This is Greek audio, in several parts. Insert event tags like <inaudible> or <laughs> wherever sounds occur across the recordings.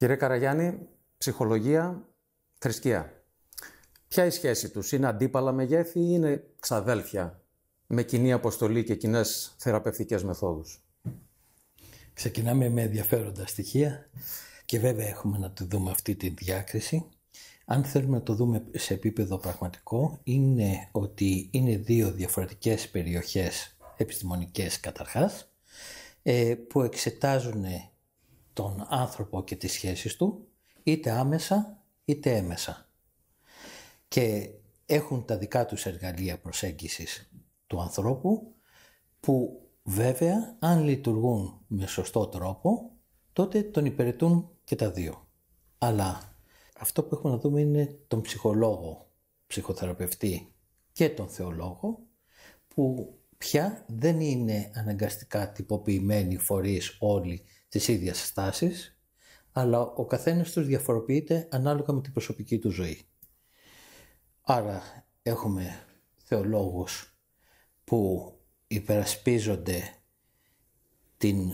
Κύριε Καραγιάννη, ψυχολογία, θρησκεία. Ποια η σχέση τους, είναι αντίπαλα μεγέθη ή είναι ξαδέλφια με κοινή αποστολή και κοινές θεραπευτικές μεθόδους. Ξεκινάμε με ενδιαφέροντα στοιχεία και βέβαια έχουμε να τη δούμε αυτή τη διάκριση. Αν θέλουμε να το δούμε σε επίπεδο πραγματικό, είναι ότι είναι δύο διαφορετικές περιοχές επιστημονικές καταρχάς, ε, που εξετάζουν τον άνθρωπο και τις σχέσεις του, είτε άμεσα είτε έμεσα. Και έχουν τα δικά τους εργαλεία προσέγγισης του ανθρώπου που βέβαια αν λειτουργούν με σωστό τρόπο τότε τον υπηρετούν και τα δύο. Αλλά αυτό που έχουμε να δούμε είναι τον ψυχολόγο, ψυχοθεραπευτή και τον θεολόγο που πια δεν είναι αναγκαστικά τυποποιημένοι φορείς όλοι τις ίδιες στάσεις, αλλά ο καθένας τους διαφοροποιείται ανάλογα με την προσωπική του ζωή. Άρα έχουμε θεολόγους που υπερασπίζονται την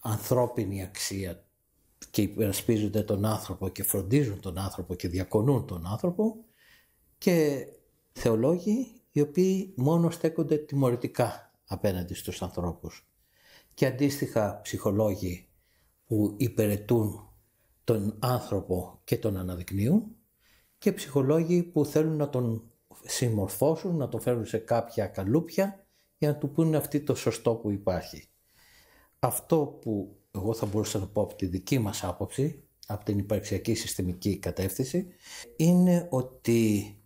ανθρώπινη αξία και υπερασπίζονται τον άνθρωπο και φροντίζουν τον άνθρωπο και διακονούν τον άνθρωπο και θεολόγοι οι οποίοι μόνο στέκονται τιμωρητικά απέναντι στους ανθρώπους και αντίστοιχα ψυχολόγοι που υπηρετούν τον άνθρωπο και τον αναδεικνύουν και ψυχολόγοι που θέλουν να τον συμμορφώσουν, να τον φέρουν σε κάποια καλούπια για να του πούνε αυτή το σωστό που υπάρχει. Αυτό που εγώ θα μπορούσα να πω από τη δική μας άποψη, από την υπαρξιακή συστημική κατεύθυνση, είναι ότι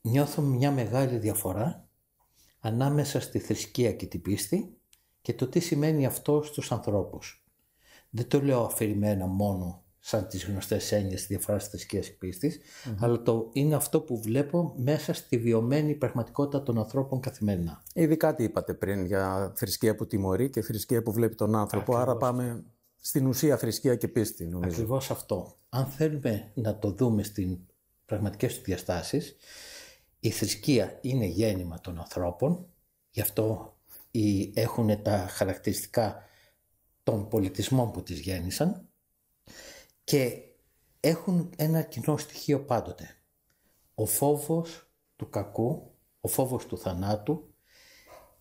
νιώθω μια μεγάλη διαφορά ανάμεσα στη θρησκεία και την πίστη και το τι σημαίνει αυτό στους ανθρώπους δεν το λέω αφηρημένα μόνο σαν τις γνωστές έννοιες διαφοράς θρησκείας και πίστης, mm-hmm. αλλά το είναι αυτό που βλέπω μέσα στη βιωμένη πραγματικότητα των ανθρώπων καθημερινά. Ειδικά κάτι είπατε πριν για θρησκεία που τιμωρεί και θρησκεία που βλέπει τον άνθρωπο, άρα πάμε στην ουσία θρησκεία και πίστη νομίζω. Ακριβώς αυτό. Αν θέλουμε να το δούμε στην πραγματικές του διαστάσεις, η θρησκεία είναι γέννημα των ανθρώπων, γι' αυτό έχουν τα χαρακτηριστικά των πολιτισμών που τις γέννησαν και έχουν ένα κοινό στοιχείο πάντοτε. Ο φόβος του κακού, ο φόβος του θανάτου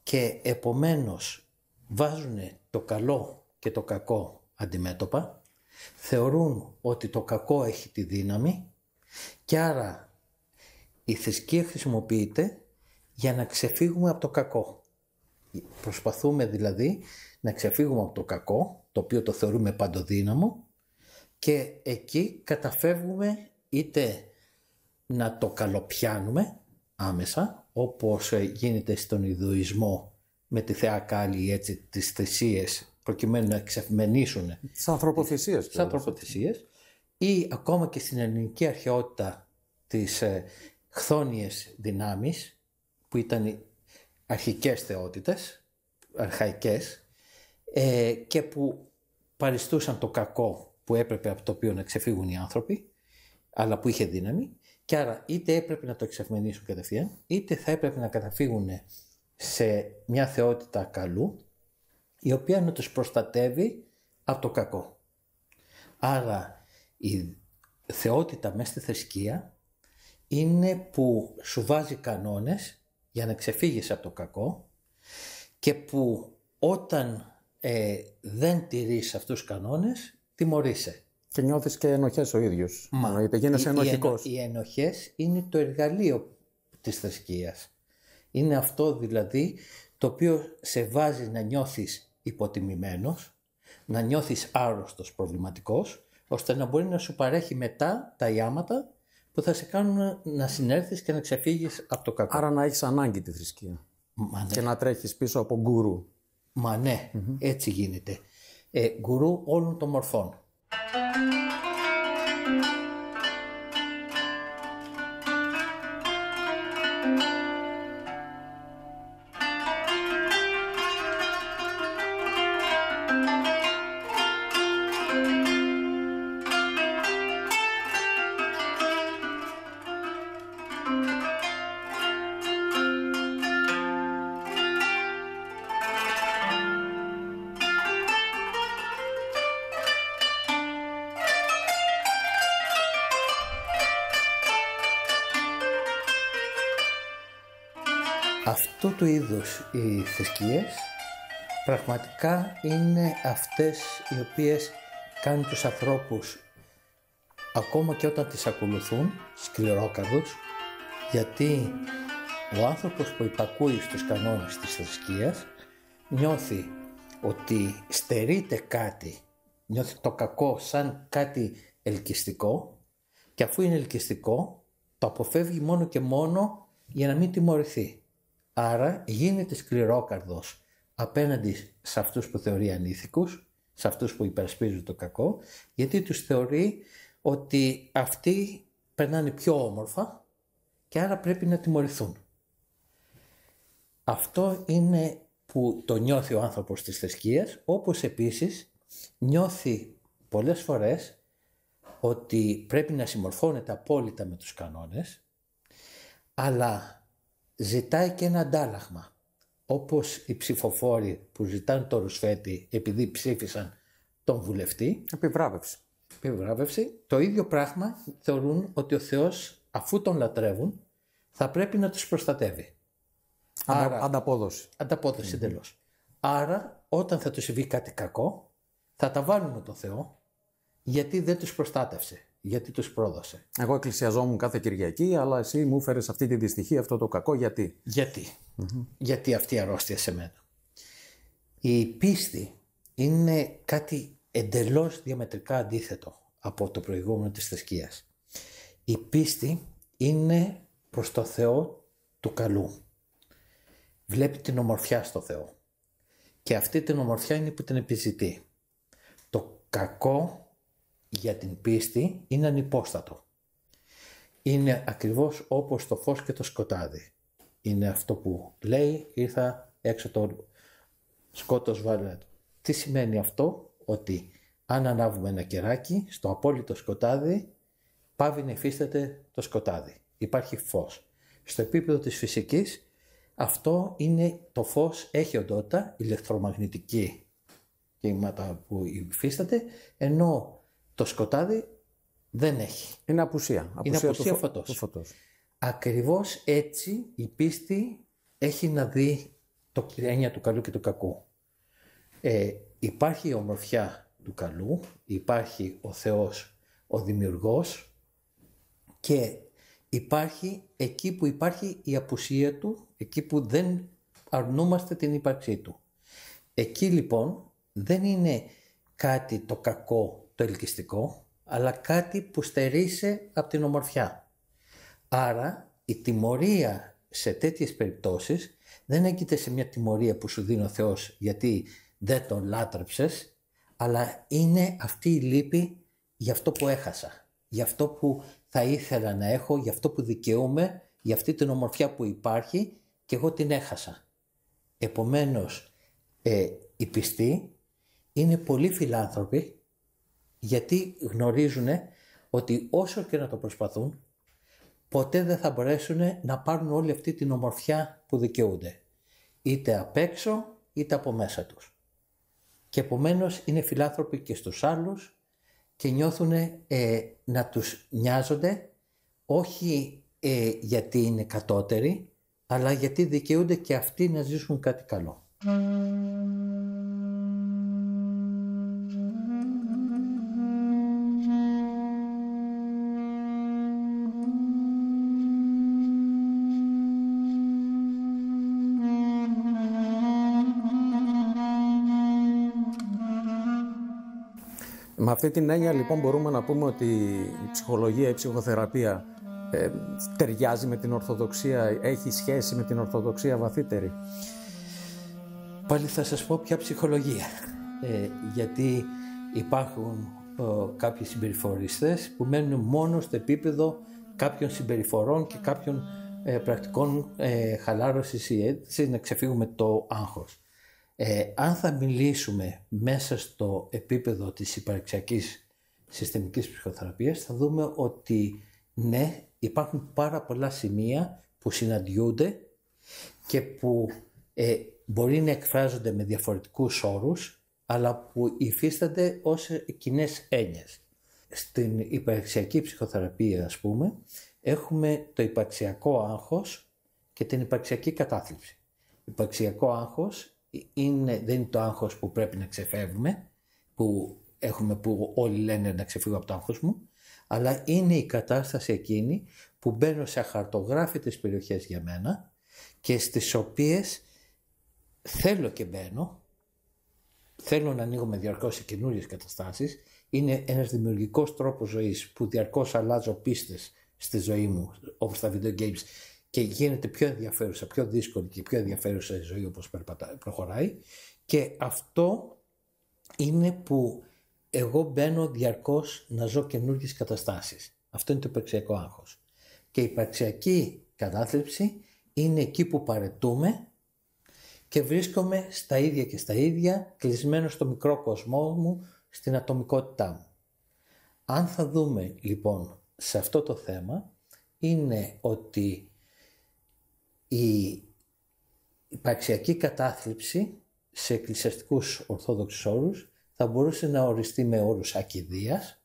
και επομένως βάζουν το καλό και το κακό αντιμέτωπα, θεωρούν ότι το κακό έχει τη δύναμη και άρα η θρησκεία χρησιμοποιείται για να ξεφύγουμε από το κακό. Προσπαθούμε δηλαδή να ξεφύγουμε από το κακό, το οποίο το θεωρούμε παντοδύναμο και εκεί καταφεύγουμε είτε να το καλοπιάνουμε άμεσα, όπως ε, γίνεται στον ιδουισμό με τη θεά Κάλλη έτσι τις θυσίες προκειμένου να εξευμενήσουν τις ανθρωποθυσίες, ή ακόμα και στην ελληνική αρχαιότητα τις ε, χθόνιες δυνάμεις που ήταν αρχικές θεότητες, αρχαϊκές ε, και που παριστούσαν το κακό που έπρεπε από το οποίο να ξεφύγουν οι άνθρωποι, αλλά που είχε δύναμη, και άρα είτε έπρεπε να το εξευμενήσουν κατευθείαν, είτε θα έπρεπε να καταφύγουν σε μια θεότητα καλού, η οποία να τους προστατεύει από το κακό. Άρα η θεότητα μέσα στη θρησκεία είναι που σου βάζει κανόνες για να ξεφύγεις από το κακό και που όταν ε, δεν τηρείς αυτούς τους κανόνες, τιμωρείσαι. Και νιώθεις και ενοχές ο ίδιος. Μα, Εννοείται, γίνεσαι ενοχικός. Οι, οι, είναι το εργαλείο της θρησκείας. Είναι αυτό δηλαδή το οποίο σε βάζει να νιώθεις υποτιμημένος, να νιώθεις άρρωστος προβληματικός, ώστε να μπορεί να σου παρέχει μετά τα ιάματα που θα σε κάνουν να συνέρθεις και να ξεφύγεις από το κακό. Άρα να έχεις ανάγκη τη θρησκεία Μα, ναι. και να τρέχεις πίσω από γκουρού. Μα ναι, έτσι γίνεται. Ε, γκουρού όλων των μορφών. Αυτό του είδους οι θρησκείες πραγματικά είναι αυτές οι οποίες κάνουν τους ανθρώπους ακόμα και όταν τις ακολουθούν σκληρόκαρδους γιατί ο άνθρωπος που υπακούει στους κανόνες της θρησκείας νιώθει ότι στερείται κάτι, νιώθει το κακό σαν κάτι ελκυστικό και αφού είναι ελκυστικό το αποφεύγει μόνο και μόνο για να μην τιμωρηθεί. Άρα γίνεται σκληρόκαρδος απέναντι σε αυτούς που θεωρεί ανήθικους, σε αυτούς που υπερασπίζουν το κακό, γιατί τους θεωρεί ότι αυτοί περνάνε πιο όμορφα και άρα πρέπει να τιμωρηθούν. Αυτό είναι που το νιώθει ο άνθρωπος της θεσκίας, όπως επίσης νιώθει πολλές φορές ότι πρέπει να συμμορφώνεται απόλυτα με τους κανόνες, αλλά ζητάει και ένα αντάλλαγμα. Όπως οι ψηφοφόροι που ζητάνε το Ρουσφέτη επειδή ψήφισαν τον βουλευτή. Επιβράβευση. Επιβράβευση. Το ίδιο πράγμα θεωρούν ότι ο Θεός αφού τον λατρεύουν θα πρέπει να τους προστατεύει. Αντα, ανταποδοση ανταπόδοση. εντελώς. Άρα όταν θα τους συμβεί κάτι κακό θα τα βάλουμε με τον Θεό γιατί δεν τους προστάτευσε γιατί τους πρόδωσε. Εγώ εκκλησιαζόμουν κάθε Κυριακή, αλλά εσύ μου έφερε αυτή τη δυστυχία, αυτό το κακό, γιατί. Γιατί αυτή η αρρώστια σε μένα. Η πίστη είναι κάτι εντελώς διαμετρικά αντίθετο από το προηγούμενο της θρησκείας. Η πίστη είναι προς το Θεό του καλού. Βλέπει την ομορφιά στο Θεό. Και αυτή την ομορφιά είναι που την επιζητεί. Το κακό για την πίστη είναι ανυπόστατο. Είναι ακριβώς όπως το φως και το σκοτάδι. Είναι αυτό που λέει ήρθα έξω το σκότος βαλέτο. Τι σημαίνει αυτό ότι αν ανάβουμε ένα κεράκι στο απόλυτο σκοτάδι πάβει να υφίσταται το σκοτάδι. Υπάρχει φως. Στο επίπεδο της φυσικής αυτό είναι το φως έχει οντότητα ηλεκτρομαγνητική κύματα που υφίσταται ενώ το σκοτάδι δεν έχει. Είναι απουσία. απουσία είναι απουσία φωτός. Ακριβώς έτσι η πίστη έχει να δει το έννοια του καλού και του κακού. Ε, υπάρχει η ομορφιά του καλού, υπάρχει ο Θεός, ο Δημιουργός και υπάρχει εκεί που υπάρχει η απουσία του, εκεί που δεν αρνούμαστε την ύπαρξή του. Εκεί λοιπόν δεν είναι κάτι το κακό το ελκυστικό, αλλά κάτι που στερήσε από την ομορφιά. Άρα η τιμωρία σε τέτοιες περιπτώσεις δεν έγκυται σε μια τιμωρία που σου δίνει ο Θεός γιατί δεν τον λάτρεψες, αλλά είναι αυτή η λύπη για αυτό που έχασα, για αυτό που θα ήθελα να έχω, για αυτό που δικαιούμαι, για αυτή την ομορφιά που υπάρχει και εγώ την έχασα. Επομένως, ε, οι πιστοί είναι πολύ φιλάνθρωποι γιατί γνωρίζουν ότι όσο και να το προσπαθούν, ποτέ δεν θα μπορέσουν να πάρουν όλη αυτή την ομορφιά που δικαιούνται. Είτε απ' έξω, είτε από μέσα τους. Και επομένως είναι φιλάνθρωποι και στους άλλους και νιώθουν ε, να τους νοιάζονται όχι ε, γιατί είναι κατώτεροι, αλλά γιατί δικαιούνται και αυτοί να ζήσουν κάτι καλό. Με αυτή την έννοια λοιπόν μπορούμε να πούμε ότι η ψυχολογία, η ψυχοθεραπεία ε, ταιριάζει με την Ορθοδοξία, έχει σχέση με την Ορθοδοξία βαθύτερη. Πάλι θα σας πω ποια ψυχολογία. Ε, γιατί υπάρχουν ε, κάποιοι συμπεριφοριστές που μένουν μόνο στο επίπεδο κάποιων συμπεριφορών και κάποιων ε, πρακτικών ε, χαλάρωσης ή αίτησης να ξεφύγουμε το άγχος. Ε, αν θα μιλήσουμε μέσα στο επίπεδο της υπαρξιακής συστημικής ψυχοθεραπείας θα δούμε ότι ναι υπάρχουν πάρα πολλά σημεία που συναντιούνται και που ε, μπορεί να εκφράζονται με διαφορετικούς όρους αλλά που υφίστανται ως κοινές έννοιες. Στην υπαρξιακή ψυχοθεραπεία ας πούμε έχουμε το υπαρξιακό άγχος και την υπαρξιακή κατάθλιψη. Υπαρξιακό άγχος είναι, δεν είναι το άγχος που πρέπει να ξεφεύγουμε, που έχουμε που όλοι λένε να ξεφύγω από το άγχος μου, αλλά είναι η κατάσταση εκείνη που μπαίνω σε αχαρτογράφητες περιοχές για μένα και στις οποίες θέλω και μπαίνω, θέλω να ανοίγουμε διαρκώς σε καινούριες καταστάσεις, είναι ένας δημιουργικός τρόπος ζωής που διαρκώς αλλάζω πίστες στη ζωή μου, όπως τα video games και γίνεται πιο ενδιαφέρουσα, πιο δύσκολη και πιο ενδιαφέρουσα η ζωή όπως προχωράει και αυτό είναι που εγώ μπαίνω διαρκώς να ζω καινούργιες καταστάσεις. Αυτό είναι το υπαρξιακό άγχος. Και η υπαρξιακή κατάθλιψη είναι εκεί που παρετούμε και βρίσκομαι στα ίδια και στα ίδια, κλεισμένο στο μικρό κοσμό μου, στην ατομικότητά μου. Αν θα δούμε λοιπόν σε αυτό το θέμα, είναι ότι η υπαρξιακή κατάθλιψη σε εκκλησιαστικούς ορθόδοξους όρους θα μπορούσε να οριστεί με ορους ακιδίας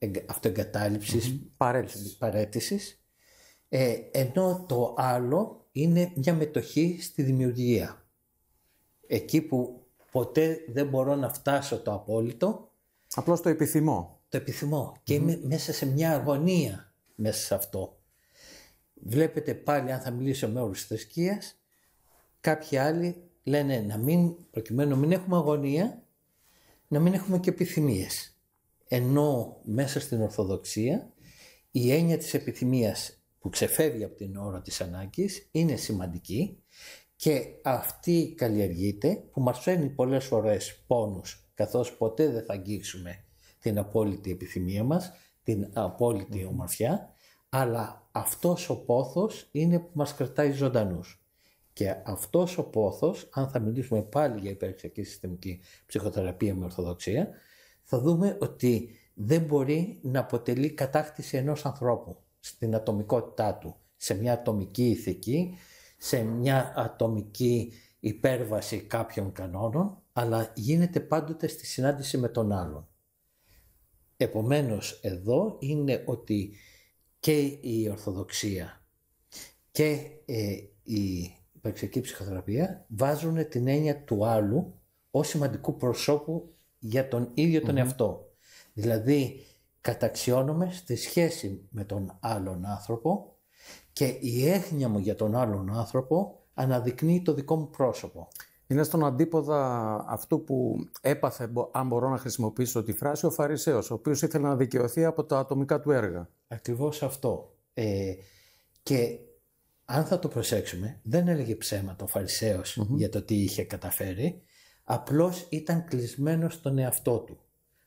ακιδείας, αυτοεγκατάληψης, παρέτησης, ε, ενώ το άλλο είναι μια μετοχή στη δημιουργία. Εκεί που ποτέ δεν μπορώ να φτάσω το απόλυτο. Απλώς το επιθυμώ. Το επιθυμω και είμαι μέσα σε μια αγωνία μέσα σε αυτό. Βλέπετε πάλι αν θα μιλήσω με όρους θρησκείας, κάποιοι άλλοι λένε να μην, προκειμένου να μην έχουμε αγωνία, να μην έχουμε και επιθυμίες. Ενώ μέσα στην Ορθοδοξία η έννοια της επιθυμίας που ξεφεύγει από την ώρα της ανάγκης είναι σημαντική και αυτή καλλιεργείται που μας φέρνει πολλές φορές πόνους καθώς ποτέ δεν θα αγγίξουμε την απόλυτη επιθυμία μας, την απόλυτη ομορφιά αλλά αυτός ο πόθος είναι που μας κρατάει ζωντανούς. Και αυτός ο πόθος, αν θα μιλήσουμε πάλι για υπερξιακή συστημική ψυχοθεραπεία με ορθοδοξία, θα δούμε ότι δεν μπορεί να αποτελεί κατάκτηση ενός ανθρώπου στην ατομικότητά του, σε μια ατομική ηθική, σε μια ατομική υπέρβαση κάποιων κανόνων, αλλά γίνεται πάντοτε στη συνάντηση με τον άλλον. Επομένως εδώ είναι ότι και η ορθοδοξία και ε, η υπαρξιακή ψυχοθεραπεία βάζουν την έννοια του άλλου ως σημαντικού προσώπου για τον ίδιο τον εαυτό. Δηλαδή καταξιώνομαι στη σχέση με τον άλλον άνθρωπο και η έγνοια μου για τον άλλον άνθρωπο αναδεικνύει το δικό μου πρόσωπο. Είναι στον αντίποδα αυτού που έπαθε, αν μπορώ να χρησιμοποιήσω τη φράση, ο Φαρισαίος, ο οποίος ήθελε να δικαιωθεί από τα ατομικά του έργα. Ακριβώς αυτό. Ε, και αν θα το προσέξουμε, δεν έλεγε ψέματα ο φαρισαιος για το τι είχε καταφέρει, απλώς ήταν κλεισμένος στον εαυτό του.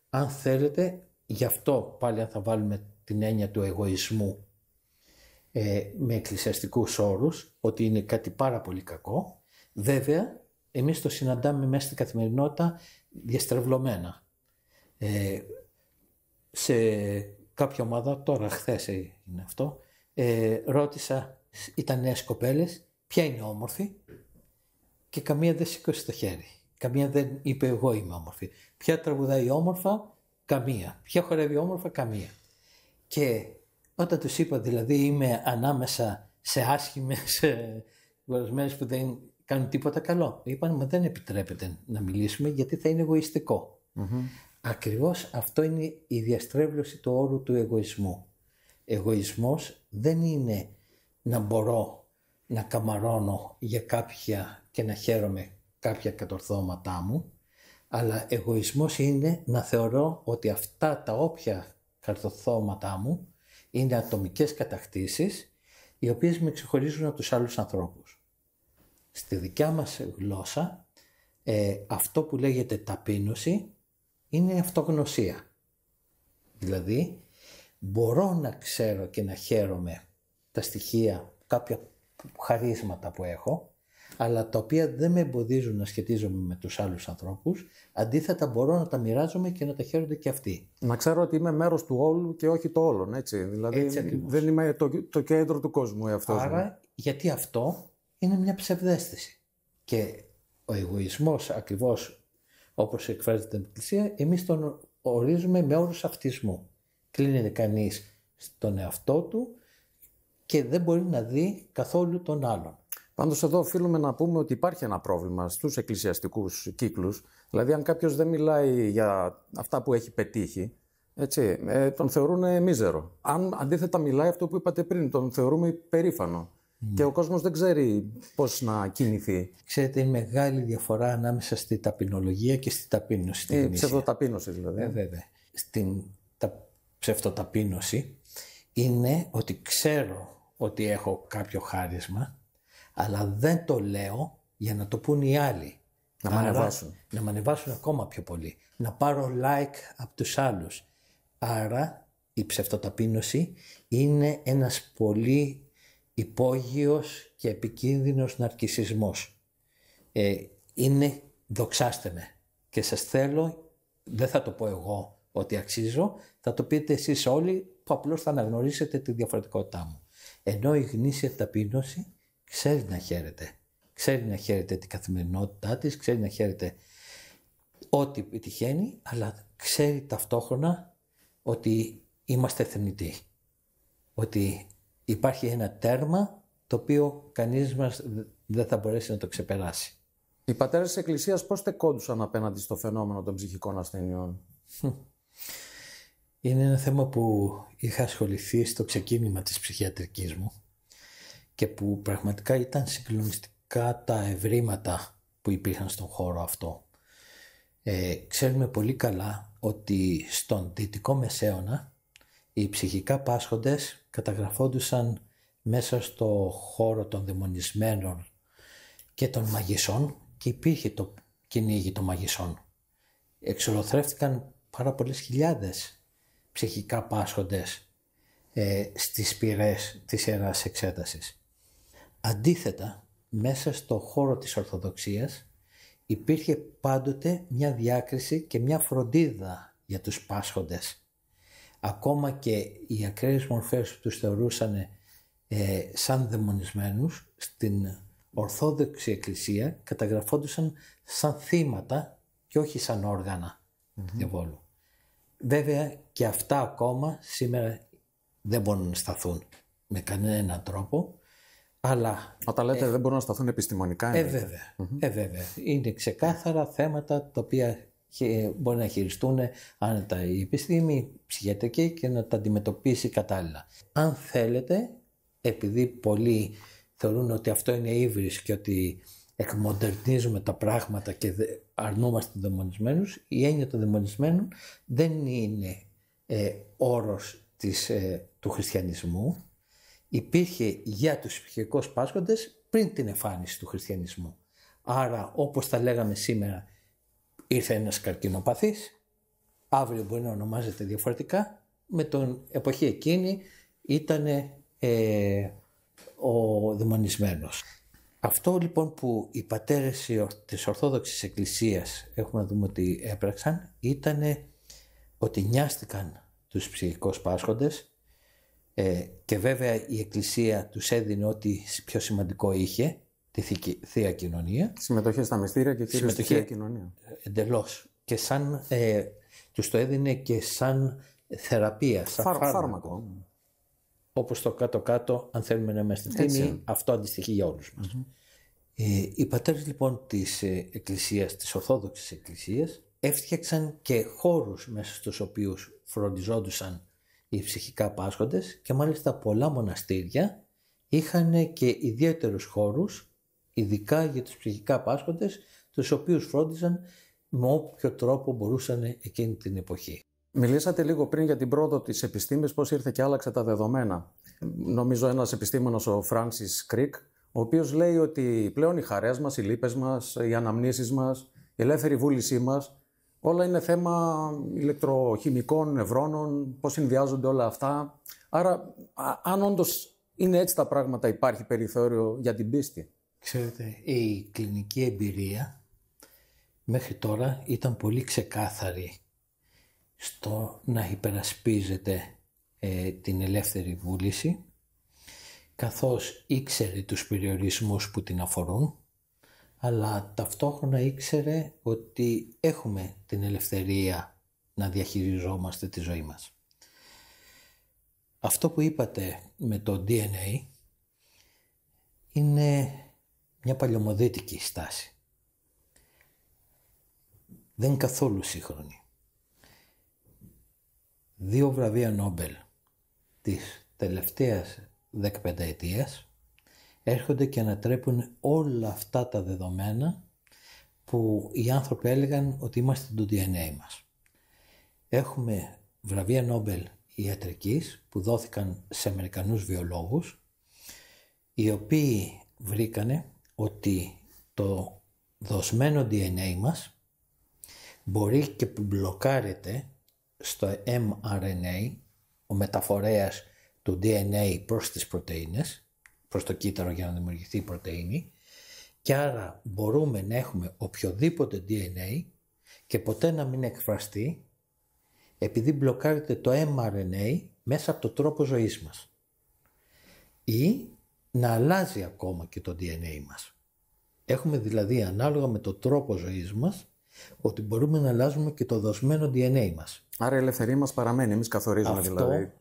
Αν θέλετε, γι' αυτό πάλι αν θα βάλουμε την έννοια του εγωισμού ε, με εκκλησιαστικούς όρους, ότι είναι κάτι πάρα πολύ κακό, βέβαια εμείς το συναντάμε μέσα στην καθημερινότητα διαστρεβλωμένα. Ε, σε κάποια ομάδα, τώρα χθες είναι αυτό, ε, ρώτησα, ήταν νέες κοπέλες, ποια είναι όμορφη και καμία δεν σήκωσε το χέρι. Καμία δεν είπε εγώ είμαι όμορφη. Ποια τραγουδάει όμορφα, καμία. Ποια χορεύει όμορφα, καμία. Και όταν τους είπα δηλαδή είμαι ανάμεσα σε άσχημες, ε, που δεν κάνουν τίποτα καλό. Είπαν, μα δεν επιτρέπεται να μιλήσουμε γιατί θα είναι εγωιστικό. Ακριβώς αυτό είναι η διαστρέβλωση του όρου του εγωισμού. Εγωισμός δεν είναι να μπορώ να καμαρώνω για κάποια και να χαίρομαι κάποια κατορθώματά μου, αλλά εγωισμός είναι να θεωρώ ότι αυτά τα όποια κατορθώματά μου είναι ατομικές κατακτήσεις οι οποίες με ξεχωρίζουν από τους άλλους ανθρώπους. Στη δικιά μας γλώσσα ε, αυτό που λέγεται ταπείνωση είναι αυτογνωσία. Δηλαδή μπορώ να ξέρω και να χαίρομαι τα στοιχεία, κάποια χαρίσματα που έχω, αλλά τα οποία δεν με εμποδίζουν να σχετίζομαι με τους άλλους ανθρώπους. Αντίθετα μπορώ να τα μοιράζομαι και να τα χαίρονται και αυτοί. Να ξέρω ότι είμαι μέρος του όλου και όχι το όλον, έτσι. Δηλαδή δεν είμαι το, το κέντρο του κόσμου εαυτός Άρα, γιατί αυτό είναι μια ψευδέστηση. Και ο εγωισμός ακριβώς όπως εκφράζεται την Εκκλησία, εμείς τον ορίζουμε με όρους αυτισμού. Κλείνεται κανείς στον εαυτό του και δεν μπορεί να δει καθόλου τον άλλον. Πάντως εδώ οφείλουμε να πούμε ότι υπάρχει ένα πρόβλημα στους εκκλησιαστικούς κύκλους. Δηλαδή αν κάποιος δεν μιλάει για αυτά που έχει πετύχει, έτσι, ε, τον θεωρούν μίζερο. Αν αντίθετα μιλάει αυτό που είπατε πριν, τον θεωρούμε περήφανο. Και ο κόσμος δεν ξέρει πώς να κινηθεί. Ξέρετε, η μεγάλη διαφορά ανάμεσα στη ταπεινολογία και στη ταπείνωση. τη. Ε, ψευδοταπείνωση δηλαδή. Ε, βέβαια. Στην τα... είναι ότι ξέρω ότι έχω κάποιο χάρισμα, αλλά δεν το λέω για να το πούν οι άλλοι. Να με ανεβάσουν. Να με ανεβάσουν ακόμα πιο πολύ. Να πάρω like από τους άλλους. Άρα η ψευτοταπείνωση είναι ένας πολύ υπόγειος και επικίνδυνος ναρκισισμός. Ε, είναι δοξάστε με και σας θέλω, δεν θα το πω εγώ ότι αξίζω, θα το πείτε εσείς όλοι που απλώς θα αναγνωρίσετε τη διαφορετικότητά μου. Ενώ η γνήσια ταπείνωση ξέρει να χαίρεται. Ξέρει να χαίρεται την καθημερινότητά της, ξέρει να χαίρεται ό,τι επιτυχαίνει, αλλά ξέρει ταυτόχρονα ότι είμαστε θνητοί. Ότι υπάρχει ένα τέρμα το οποίο κανείς μας δεν θα μπορέσει να το ξεπεράσει. Οι πατέρες της Εκκλησίας πώς στεκόντουσαν απέναντι στο φαινόμενο των ψυχικών ασθενειών. <laughs> Είναι ένα θέμα που είχα ασχοληθεί στο ξεκίνημα της ψυχιατρικής μου και που πραγματικά ήταν συγκλονιστικά τα ευρήματα που υπήρχαν στον χώρο αυτό. Ε, ξέρουμε πολύ καλά ότι στον Δυτικό Μεσαίωνα οι ψυχικά πάσχοντες καταγραφόντουσαν μέσα στο χώρο των δαιμονισμένων και των μαγισσών και υπήρχε το κυνήγι των μαγισσών. Εξολοθρεύτηκαν πάρα πολλές χιλιάδες ψυχικά πάσχοντες ε, στις πυρές της Ιεράς Εξέτασης. Αντίθετα, μέσα στο χώρο της Ορθοδοξίας υπήρχε πάντοτε μια διάκριση και μια φροντίδα για τους πάσχοντες ακόμα και οι ακραίες μορφές που τους θεωρούσαν ε, σαν δαιμονισμένους στην Ορθόδοξη Εκκλησία καταγραφόντουσαν σαν θύματα και όχι σαν οργανα του διαβόλου. Βέβαια και αυτά ακόμα σήμερα δεν μπορούν να σταθούν με κανέναν τρόπο. Αλλά, τα λέτε ε, δεν μπορούν να σταθούν επιστημονικά. Ε, βεβαια ε, βέβαια. Είναι ξεκάθαρα θέματα τα οποία μπορεί να χειριστούν άνετα η επιστήμη, η ψυχιατρική και να τα αντιμετωπίσει κατάλληλα. Αν θέλετε, επειδή πολλοί θεωρούν ότι αυτό είναι ύβρις και ότι εκμοντερνίζουμε τα πράγματα και αρνούμαστε δαιμονισμένους, η έννοια των δαιμονισμένων δεν είναι ε, όρος της, ε, του χριστιανισμού. Υπήρχε για τους ψυχικούς πάσχοντες πριν την εμφάνιση του χριστιανισμού. Άρα όπως θα λέγαμε σήμερα Ήρθε ένας καρκινοπαθής, αύριο μπορεί να ονομάζεται διαφορετικά, με τον εποχή εκείνη ήταν ε, ο δαιμονισμένος. Αυτό λοιπόν που οι πατέρες της Ορθόδοξης Εκκλησίας έχουμε να δούμε ότι έπραξαν ήταν ότι νοιάστηκαν τους ψυχικούς πάσχοντες ε, και βέβαια η Εκκλησία τους έδινε ό,τι πιο σημαντικό είχε τη θεία κοινωνία. Συμμετοχή στα μυστήρια και κυρίως στη θεία κοινωνία. Εντελώς. Και σαν. Ε, τους το έδινε και σαν θεραπεία, σαν φάρμακο. Όπως το κάτω-κάτω, αν θέλουμε να είμαστε τίμοι, αυτό αντιστοιχεί για όλους μας. Ε, οι πατέρες λοιπόν της ε, εκκλησίας, της Ορθόδοξης Εκκλησίας, έφτιαξαν και χώρους μέσα στους οποίους φροντιζόντουσαν οι ψυχικά πάσχοντες και μάλιστα πολλά μοναστήρια είχαν και ιδιαίτερους χώρους ειδικά για τους ψυχικά πάσχοντες, τους οποίους φρόντιζαν με όποιο τρόπο μπορούσαν εκείνη την εποχή. Μιλήσατε λίγο πριν για την πρόοδο της επιστήμης, πώς ήρθε και άλλαξε τα δεδομένα. Νομίζω ένας επιστήμονας, ο Φράνσις Κρίκ, ο οποίος λέει ότι πλέον οι χαρές μας, οι λύπες μας, οι αναμνήσεις μας, η ελεύθερη βούλησή μας, όλα είναι θέμα ηλεκτροχημικών, νευρώνων, πώς συνδυάζονται όλα αυτά. Άρα, αν όντως είναι έτσι τα πράγματα, υπάρχει περιθώριο για την πίστη. Ξέρετε, η κλινική εμπειρία μέχρι τώρα ήταν πολύ ξεκάθαρη στο να υπερασπίζεται ε, την ελεύθερη βούληση καθώς ήξερε τους περιορισμούς που την αφορούν αλλά ταυτόχρονα ήξερε ότι έχουμε την ελευθερία να διαχειριζόμαστε τη ζωή μας. Αυτό που είπατε με το DNA είναι μια παλιωμοδίτικη στάση. Δεν είναι καθόλου σύγχρονη. Δύο βραβεία Νόμπελ της τελευταίας δεκαπενταετίας έρχονται και ανατρέπουν όλα αυτά τα δεδομένα που οι άνθρωποι έλεγαν ότι είμαστε το DNA μας. Έχουμε βραβεία Νόμπελ ιατρικής που δόθηκαν σε Αμερικανούς βιολόγους οι οποίοι βρήκανε ότι το δοσμένο DNA μας μπορεί και που μπλοκάρεται στο mRNA, ο μεταφορέας του DNA προς τις πρωτεΐνες, προς το κύτταρο για να δημιουργηθεί η πρωτεΐνη και άρα μπορούμε να έχουμε οποιοδήποτε DNA και ποτέ να μην εκφραστεί επειδή μπλοκάρεται το mRNA μέσα από το τρόπο ζωής μας. Ή να αλλάζει ακόμα και το DNA μας. Έχουμε δηλαδή ανάλογα με το τρόπο ζωής μας ότι μπορούμε να αλλάζουμε και το δοσμένο DNA μας. Άρα η ελευθερία μας παραμένει, εμείς καθορίζουμε Αυτό δηλαδή.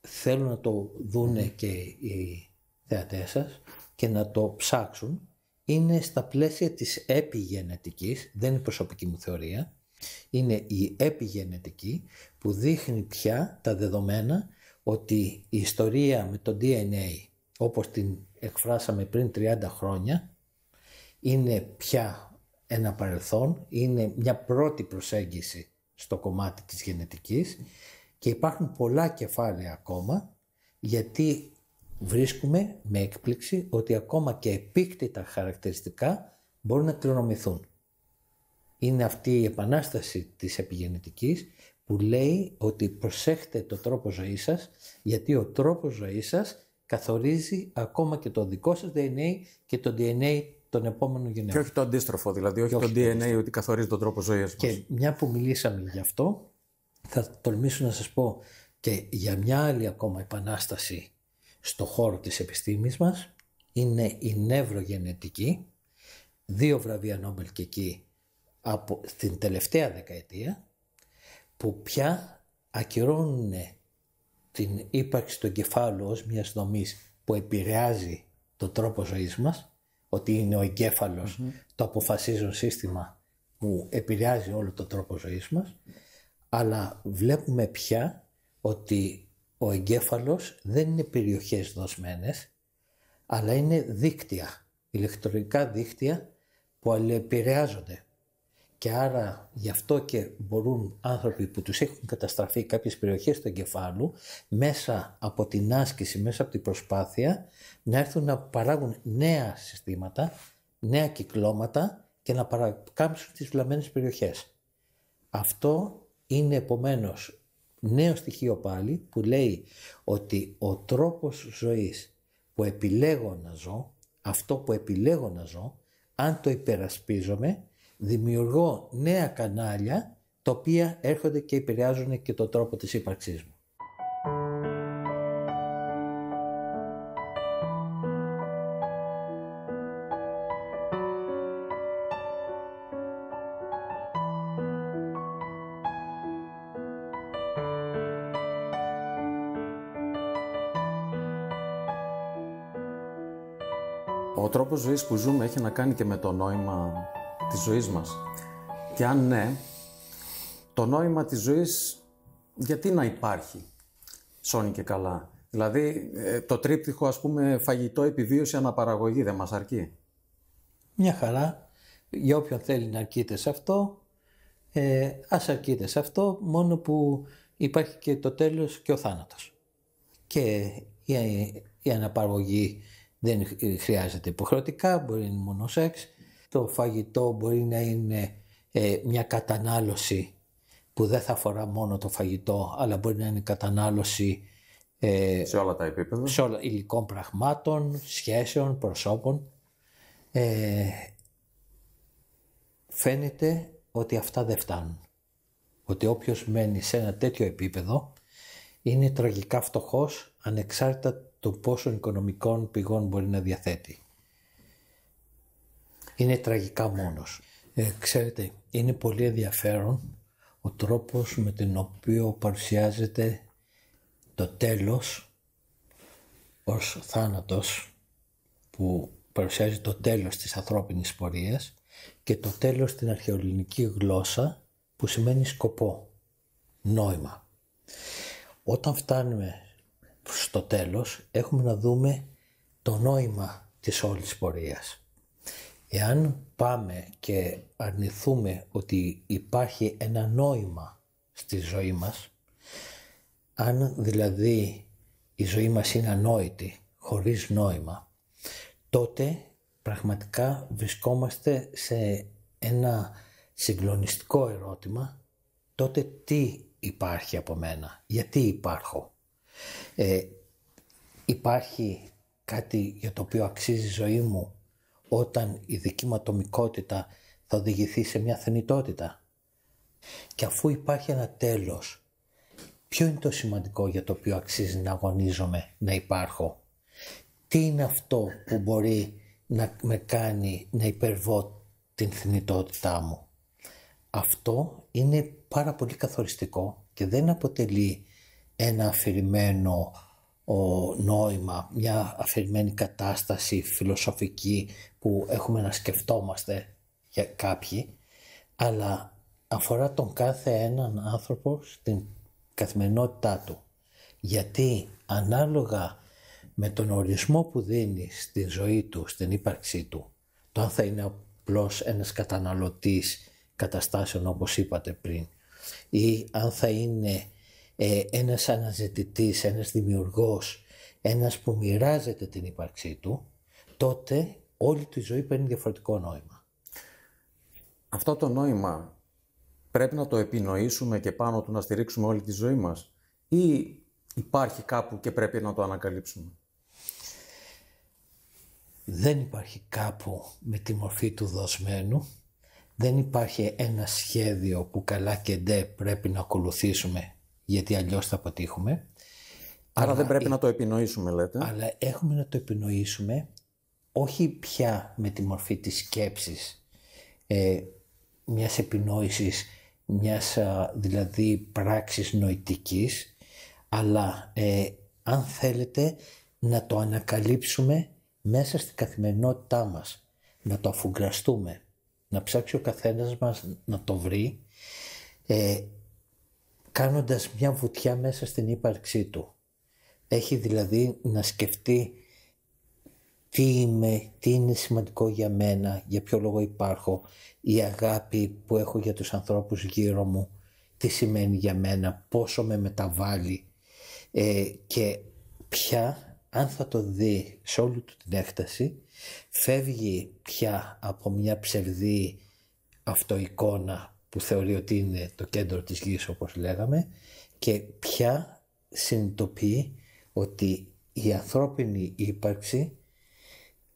θέλω να το δούνε και οι θεατές σας και να το ψάξουν. Είναι στα πλαίσια της επιγενετικής, δεν είναι προσωπική μου θεωρία, είναι η επιγενετική που δείχνει πια τα δεδομένα ότι η ιστορία με το DNA όπως την εκφράσαμε πριν 30 χρόνια, είναι πια ένα παρελθόν, είναι μια πρώτη προσέγγιση στο κομμάτι της γενετικής και υπάρχουν πολλά κεφάλαια ακόμα γιατί βρίσκουμε με έκπληξη ότι ακόμα και επίκτητα χαρακτηριστικά μπορούν να κληρονομηθούν. Είναι αυτή η επανάσταση της επιγενετικής που λέει ότι προσέχτε το τρόπο ζωής σας γιατί ο τρόπος ζωής σας καθορίζει ακόμα και το δικό σας DNA και το DNA των επόμενων γενέων. Και όχι το αντίστροφο, δηλαδή, όχι, όχι το DNA ότι καθορίζει τον τρόπο ζωής μας. Και μια που μιλήσαμε γι' αυτό, θα τολμήσω να σας πω και για μια άλλη ακόμα επανάσταση στο χώρο της επιστήμης μας, είναι η νευρογενετική, δύο βραβεία Νόμπελ και εκεί από, την τελευταία δεκαετία, που πια ακυρώνουν την ύπαρξη του εγκεφάλου ως μιας δομής που επηρεάζει τον τρόπο ζωής μας, ότι είναι ο εγκεφαλος το αποφασίζον σύστημα που επηρεάζει όλο τον τρόπο ζωής μας, αλλά βλέπουμε πια ότι ο εγκέφαλος δεν είναι περιοχές δοσμένες, αλλά είναι δίκτυα, ηλεκτρονικά δίκτυα που αλληλεπηρεάζονται. Και άρα γι' αυτό και μπορούν άνθρωποι που τους έχουν καταστραφεί κάποιες περιοχές του εγκεφάλου μέσα από την άσκηση, μέσα από την προσπάθεια να έρθουν να παράγουν νέα συστήματα, νέα κυκλώματα και να παρακάμψουν τις βλαμμένες περιοχές. Αυτό είναι επομένως νέο στοιχείο πάλι που λέει ότι ο τρόπος ζωής που επιλέγω να ζω, αυτό που επιλέγω να ζω, αν το υπερασπίζομαι, δημιουργώ νέα κανάλια τα οποία έρχονται και επηρεάζουν και τον τρόπο της ύπαρξής μου. Ο τρόπος ζωής που ζούμε έχει να κάνει και με το νόημα της ζωής μας. Και αν ναι, το νόημα της ζωής γιατί να υπάρχει, σώνει και καλά. Δηλαδή ε, το τρίπτυχο ας πούμε φαγητό, επιβίωση, αναπαραγωγή δεν μας αρκεί. Μια χαρά. Για όποιον θέλει να αρκείται σε αυτό, ε, ας αρκείται σε αυτό, μόνο που υπάρχει και το τέλος και ο θάνατος. Και η, η αναπαραγωγή δεν ε, χρειάζεται υποχρεωτικά, μπορεί να είναι μόνο σεξ, το φαγητό μπορεί να είναι ε, μια κατανάλωση που δεν θα αφορά μόνο το φαγητό, αλλά μπορεί να είναι κατανάλωση ε, σε όλα τα επίπεδα. Σε όλα, υλικών πραγμάτων, σχέσεων, προσώπων. Ε, φαίνεται ότι αυτά δεν φτάνουν. Ότι όποιος μένει σε ένα τέτοιο επίπεδο είναι τραγικά φτωχός ανεξάρτητα των πόσων οικονομικών πηγών μπορεί να διαθέτει είναι τραγικά μόνος. Ε, ξέρετε, είναι πολύ ενδιαφέρον ο τρόπος με τον οποίο παρουσιάζεται το τέλος ως θάνατος που παρουσιάζει το τέλος της ανθρώπινης πορείας και το τέλος στην αρχαιολογική γλώσσα που σημαίνει σκοπό, νόημα. Όταν φτάνουμε στο τέλος έχουμε να δούμε το νόημα της όλης πορείας. Εάν πάμε και αρνηθούμε ότι υπάρχει ένα νόημα στη ζωή μας, αν δηλαδή η ζωή μας είναι ανόητη, χωρίς νόημα, τότε πραγματικά βρισκόμαστε σε ένα συγκλονιστικό ερώτημα, τότε τι υπάρχει από μένα, γιατί υπάρχω. Ε, υπάρχει κάτι για το οποίο αξίζει η ζωή μου όταν η δική μου ατομικότητα θα οδηγηθεί σε μια θνητότητα. Και αφού υπάρχει ένα τέλος, ποιο είναι το σημαντικό για το οποίο αξίζει να αγωνίζομαι, να υπάρχω. Τι είναι αυτό που μπορεί να με κάνει να υπερβώ την θνητότητά μου. Αυτό είναι πάρα πολύ καθοριστικό και δεν αποτελεί ένα αφηρημένο ο νόημα, μια αφηρημένη κατάσταση φιλοσοφική που έχουμε να σκεφτόμαστε για κάποιοι, αλλά αφορά τον κάθε έναν άνθρωπο στην καθημερινότητά του. Γιατί ανάλογα με τον ορισμό που δίνει στη ζωή του, στην ύπαρξή του, το αν θα είναι απλώς ένας καταναλωτής καταστάσεων όπως είπατε πριν ή αν θα είναι ε, ένας αναζητητής, ένας δημιουργός, ένας που μοιράζεται την ύπαρξή του, τότε όλη τη ζωή παίρνει διαφορετικό νόημα. Αυτό το νόημα πρέπει να το επινοήσουμε και πάνω του να στηρίξουμε όλη τη ζωή μας ή υπάρχει κάπου και πρέπει να το ανακαλύψουμε. Δεν υπάρχει κάπου με τη μορφή του δοσμένου. Δεν υπάρχει ένα σχέδιο που καλά και ντε πρέπει να ακολουθήσουμε γιατί αλλιώς θα αποτύχουμε. Άρα αλλά δεν πρέπει ε, να το επινοήσουμε λέτε. Αλλά έχουμε να το επινοήσουμε όχι πια με τη μορφή της σκέψης ε, μιας επινόησης, μιας δηλαδή πράξης νοητικής, αλλά ε, αν θέλετε να το ανακαλύψουμε μέσα στην καθημερινότητά μας, να το αφουγκραστούμε, να ψάξει ο καθένας μας να το βρει ε, κάνοντας μια βουτιά μέσα στην ύπαρξή του. Έχει δηλαδή να σκεφτεί τι είμαι, τι είναι σημαντικό για μένα, για ποιο λόγο υπάρχω, η αγάπη που έχω για τους ανθρώπους γύρω μου, τι σημαίνει για μένα, πόσο με μεταβάλλει ε, και πια αν θα το δει σε όλη του την έκταση φεύγει πια από μια ψευδή αυτοεικόνα που θεωρεί ότι είναι το κέντρο της γης όπως λέγαμε και πια συνειδητοποιεί ότι η ανθρώπινη ύπαρξη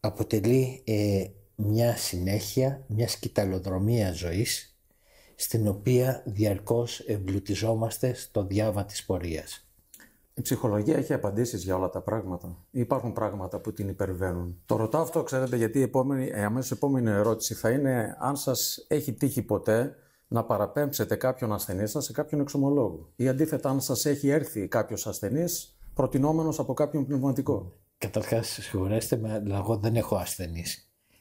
αποτελεί ε, μια συνέχεια, μια σκηταλοδρομία ζωής στην οποία διαρκώς εμπλουτιζόμαστε στο διάβα της πορείας. Η ψυχολογία έχει απαντήσεις για όλα τα πράγματα. Υπάρχουν πράγματα που την υπερβαίνουν. Το ρωτάω αυτό, ξέρετε, γιατί η επόμενη, επόμενη ερώτηση θα είναι αν σας έχει τύχει ποτέ να παραπέμψετε κάποιον ασθενή σας σε κάποιον εξομολόγο. Ή αντίθετα, αν σας έχει έρθει κάποιος ασθενής προτινόμενος από κάποιον πνευματικό. Καταρχάς, συγχωρέστε με, αλλά εγώ δεν έχω ασθενείς.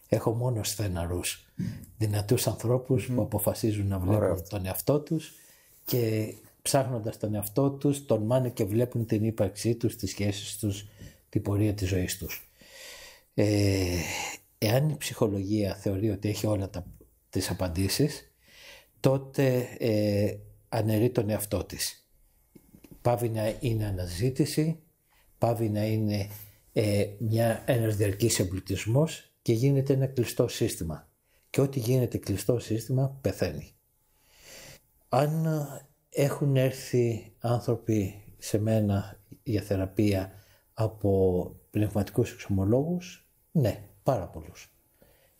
Έχω μόνο στεναρού. Δυνατούς ανθρώπους mm. που αποφασίζουν να βλέπουν τον εαυτό τους και ψάχνοντας τον εαυτό τους, τολμάνε και βλέπουν την ύπαρξή τους, τις σχέσεις τους, την πορεία της ζωής τους. Ε, εάν η ψυχολογία θεωρεί ότι έχει όλα τα, τις απαντήσεις τότε ε, αναιρεί τον εαυτό της. Πάβει να είναι αναζήτηση, πάβει να είναι ε, μια, ένας διαρκής και γίνεται ένα κλειστό σύστημα. Και ό,τι γίνεται κλειστό σύστημα πεθαίνει. Αν έχουν έρθει άνθρωποι σε μένα για θεραπεία από πνευματικούς εξομολόγους, ναι, πάρα πολλούς.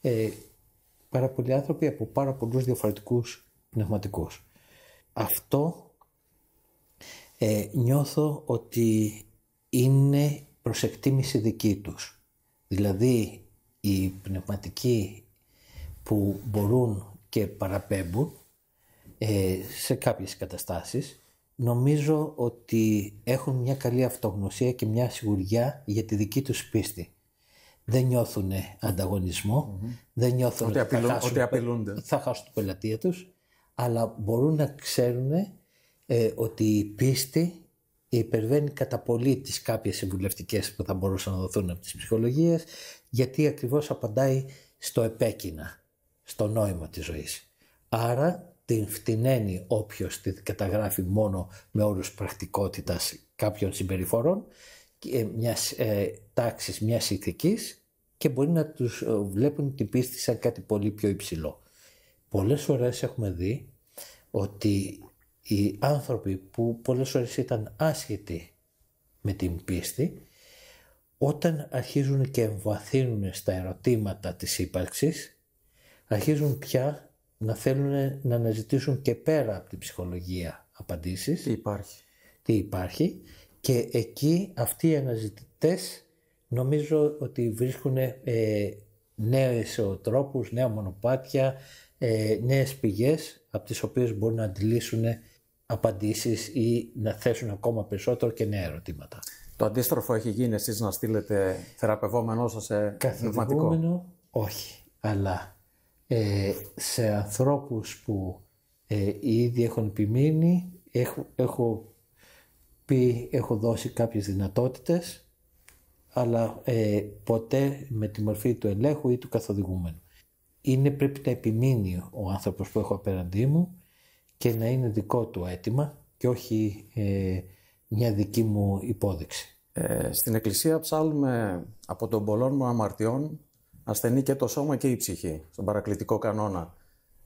Ε, πάρα πολλοί άνθρωποι από πάρα πολλούς διαφορετικούς πνευματικός. Αυτό ε, νιώθω ότι είναι προσεκτήμηση δική τους. Δηλαδή οι πνευματικοί που μπορούν και παραπέμπουν ε, σε κάποιες καταστάσεις νομίζω ότι έχουν μια καλή αυτογνωσία και μια σιγουριά για τη δική τους πίστη. Δεν νιώθουν δεν νιώθουν ότι, θα χάσουν, ότι θα χάσουν την πελατεία τους αλλά μπορούν να ξέρουν ε, ότι η πίστη υπερβαίνει κατά πολύ τις κάποιες συμβουλευτικές που θα μπορούσαν να δοθούν από τις ψυχολογίες γιατί ακριβώς απαντάει στο επέκεινα, στο νόημα της ζωής. Άρα την φτηνένει όποιος την καταγράφει μόνο με όρους πρακτικότητας κάποιων συμπεριφορών ε, μιας ε, τάξης, μιας ηθικής και μπορεί να τους ε, βλέπουν την πίστη σαν κάτι πολύ πιο υψηλό πολλές φορές έχουμε δει ότι οι άνθρωποι που πολλές φορές ήταν άσχετοι με την πίστη, όταν αρχίζουν και εμβαθύνουν στα ερωτήματα της ύπαρξης, αρχίζουν πια να θέλουν να αναζητήσουν και πέρα από την ψυχολογία απαντήσεις. Τι υπάρχει. Τι υπάρχει και εκεί αυτοί οι αναζητητές νομίζω ότι βρίσκουν ε, νέες τρόπους, νέα μονοπάτια, ε, νέες πηγές από τις οποίες μπορούν να αντιλήσουν απαντήσεις ή να θέσουν ακόμα περισσότερο και νέα ερωτήματα. Το αντίστροφο έχει γίνει εσείς να στείλετε θεραπευόμενό σας σε όχι. Αλλά ε, σε ανθρώπους που ε, ήδη έχουν επιμείνει, έχω, έχω πει, έχω δώσει κάποιες δυνατότητες, αλλά ε, ποτέ με τη μορφή του ελέγχου ή του καθοδηγούμενου είναι πρέπει να επιμείνει ο άνθρωπος που έχω απέναντί μου και να είναι δικό του αίτημα και όχι ε, μια δική μου υπόδειξη. Ε, στην Εκκλησία ψάλουμε από τον πολλών μου αμαρτιών ασθενεί και το σώμα και η ψυχή, στον παρακλητικό κανόνα.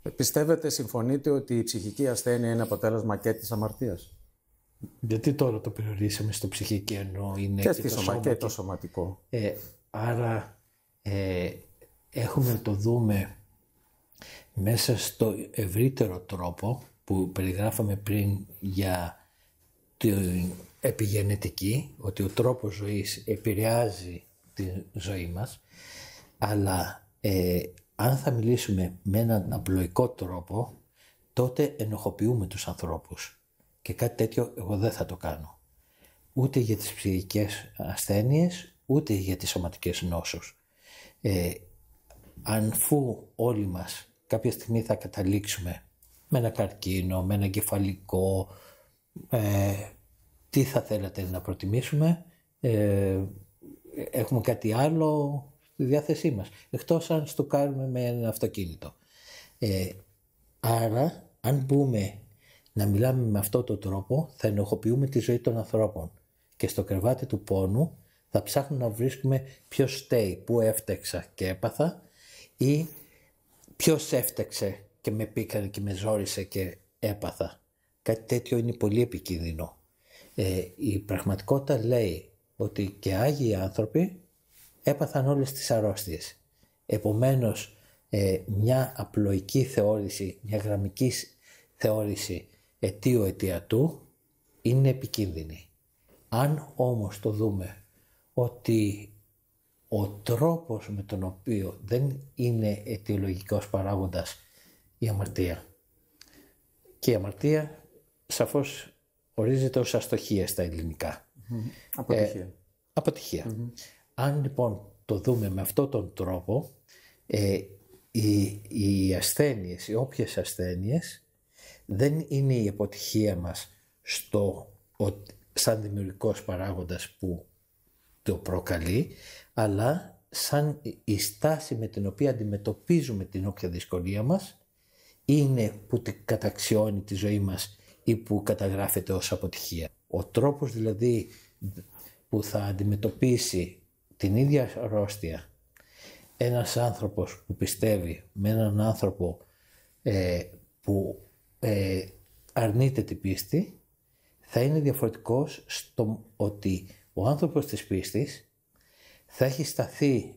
Ε, πιστεύετε, συμφωνείτε ότι η ψυχική ασθένεια είναι αποτέλεσμα και της αμαρτίας. Γιατί τώρα το περιορίσαμε στο ψυχικό ενώ είναι και, και, το, και το σωματικό. άρα έχουμε να το δούμε μέσα στο ευρύτερο τρόπο που περιγράφαμε πριν για την επιγενετική, ότι ο τρόπος ζωής επηρεάζει τη ζωή μας, αλλά ε, αν θα μιλήσουμε με έναν απλοϊκό τρόπο, τότε ενοχοποιούμε τους ανθρώπους. Και κάτι τέτοιο εγώ δεν θα το κάνω. Ούτε για τις ψυχικές ασθένειες, ούτε για τις σωματικές νόσους. Ε, αν φού όλοι μας κάποια στιγμή θα καταλήξουμε με ένα καρκίνο, με ένα κεφαλικό, ε, τι θα θέλατε να προτιμήσουμε, ε, έχουμε κάτι άλλο στη διάθεσή μας, εκτός αν στο κάνουμε με ένα αυτοκίνητο. Ε, άρα, αν μπούμε να μιλάμε με αυτό τον τρόπο, θα ενοχοποιούμε τη ζωή των ανθρώπων και στο κρεβάτι του πόνου θα ψάχνουμε να βρίσκουμε ποιος στέει, πού έφτεξα και έπαθα ή ποιος έφταξε και με πήκανε και με ζόρισε και έπαθα. Κάτι τέτοιο είναι πολύ επικίνδυνο. Ε, η πραγματικότητα λέει ότι και άγιοι άνθρωποι έπαθαν όλες τις αρρώστιες. Επομένως, ε, μια απλοϊκή θεώρηση, μια γραμμική θεώρηση αιτίου αιτιατού είναι επικίνδυνη. Αν όμως το δούμε ότι ο τρόπος με τον οποίο δεν είναι αιτιολογικός παράγοντας η αμαρτία. Και η αμαρτία σαφώς ορίζεται ως αστοχία στα ελληνικά. Ε, αποτυχία. αποτυχια Αν λοιπόν το δούμε με αυτόν τον τρόπο, ε, οι, οι ασθένειες, οι όποιες ασθένειες, δεν είναι η αποτυχία μας στο, ο, σαν δημιουργικός παράγοντας που το προκαλεί, αλλά σαν η στάση με την οποία αντιμετωπίζουμε την όποια δυσκολία μας είναι που καταξιώνει τη ζωή μας ή που καταγράφεται ως αποτυχία. Ο τρόπος δηλαδή που θα αντιμετωπίσει την ίδια αρρώστια ένας άνθρωπος που πιστεύει με έναν άνθρωπο ε, που ε, αρνείται την πίστη θα είναι διαφορετικός στο ότι ο άνθρωπος της πίστης θα έχει σταθεί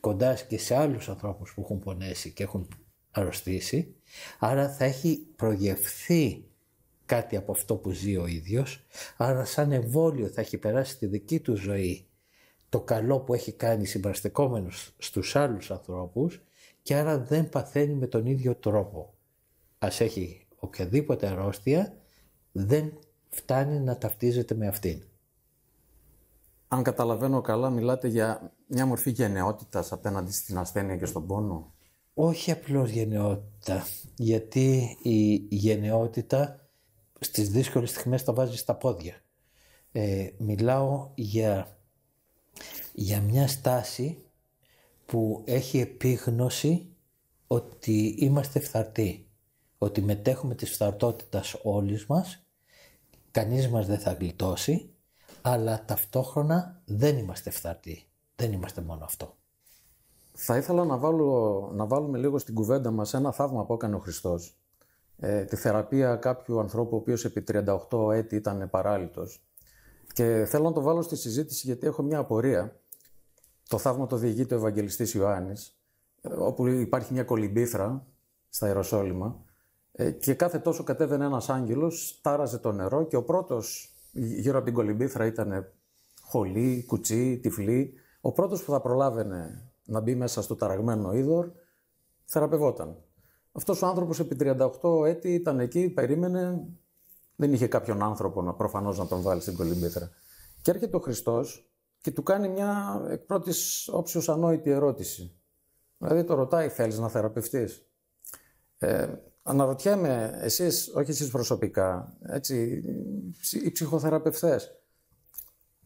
κοντά και σε άλλους ανθρώπους που έχουν πονέσει και έχουν αρρωστήσει, άρα θα έχει προγευθεί κάτι από αυτό που ζει ο ίδιος, άρα σαν εμβόλιο θα έχει περάσει τη δική του ζωή το καλό που έχει κάνει συμπαραστεκόμενος στους άλλους ανθρώπους και άρα δεν παθαίνει με τον ίδιο τρόπο. Ας έχει οποιαδήποτε αρρώστια, δεν φτάνει να ταυτίζεται με αυτήν. Αν καταλαβαίνω καλά, μιλάτε για μια μορφή γενναιότητας απέναντι στην ασθένεια και στον πόνο. Όχι απλώς γενναιότητα, γιατί η γενναιότητα στις δύσκολες στιγμές τα βάζει στα πόδια. Ε, μιλάω για, για μια στάση που έχει επίγνωση ότι είμαστε φθαρτοί, ότι μετέχουμε της φθαρτότητας όλης μας, κανείς μας δεν θα γλιτώσει αλλά ταυτόχρονα δεν είμαστε φθαρτοί. Δεν είμαστε μόνο αυτό. Θα ήθελα να, βάλω, να βάλουμε λίγο στην κουβέντα μας ένα θαύμα που έκανε ο Χριστός. Ε, τη θεραπεία κάποιου ανθρώπου ο οποίος επί 38 έτη ήταν παράλυτος. Και θέλω να το βάλω στη συζήτηση γιατί έχω μια απορία. Το θαύμα το διηγείται ο Ευαγγελιστής Ιωάννης, ε, όπου υπάρχει μια κολυμπήθρα στα Ιεροσόλυμα ε, και κάθε τόσο κατέβαινε ένας άγγελος, τάραζε το νερό και ο πρώτος γύρω από την Κολυμπήθρα ήταν χολή, κουτσί, τυφλή. Ο πρώτος που θα προλάβαινε να μπει μέσα στο ταραγμένο είδωρ θεραπευόταν. Αυτός ο άνθρωπος επί 38 έτη ήταν εκεί, περίμενε, δεν είχε κάποιον άνθρωπο να προφανώς να τον βάλει στην Κολυμπήθρα. Και έρχεται ο Χριστός και του κάνει μια εκ πρώτης όψεως ανόητη ερώτηση. Δηλαδή το ρωτάει, θέλεις να θεραπευτείς. Ε, Αναρωτιέμαι, εσείς, όχι εσείς προσωπικά, έτσι, οι ψυχοθεραπευτές,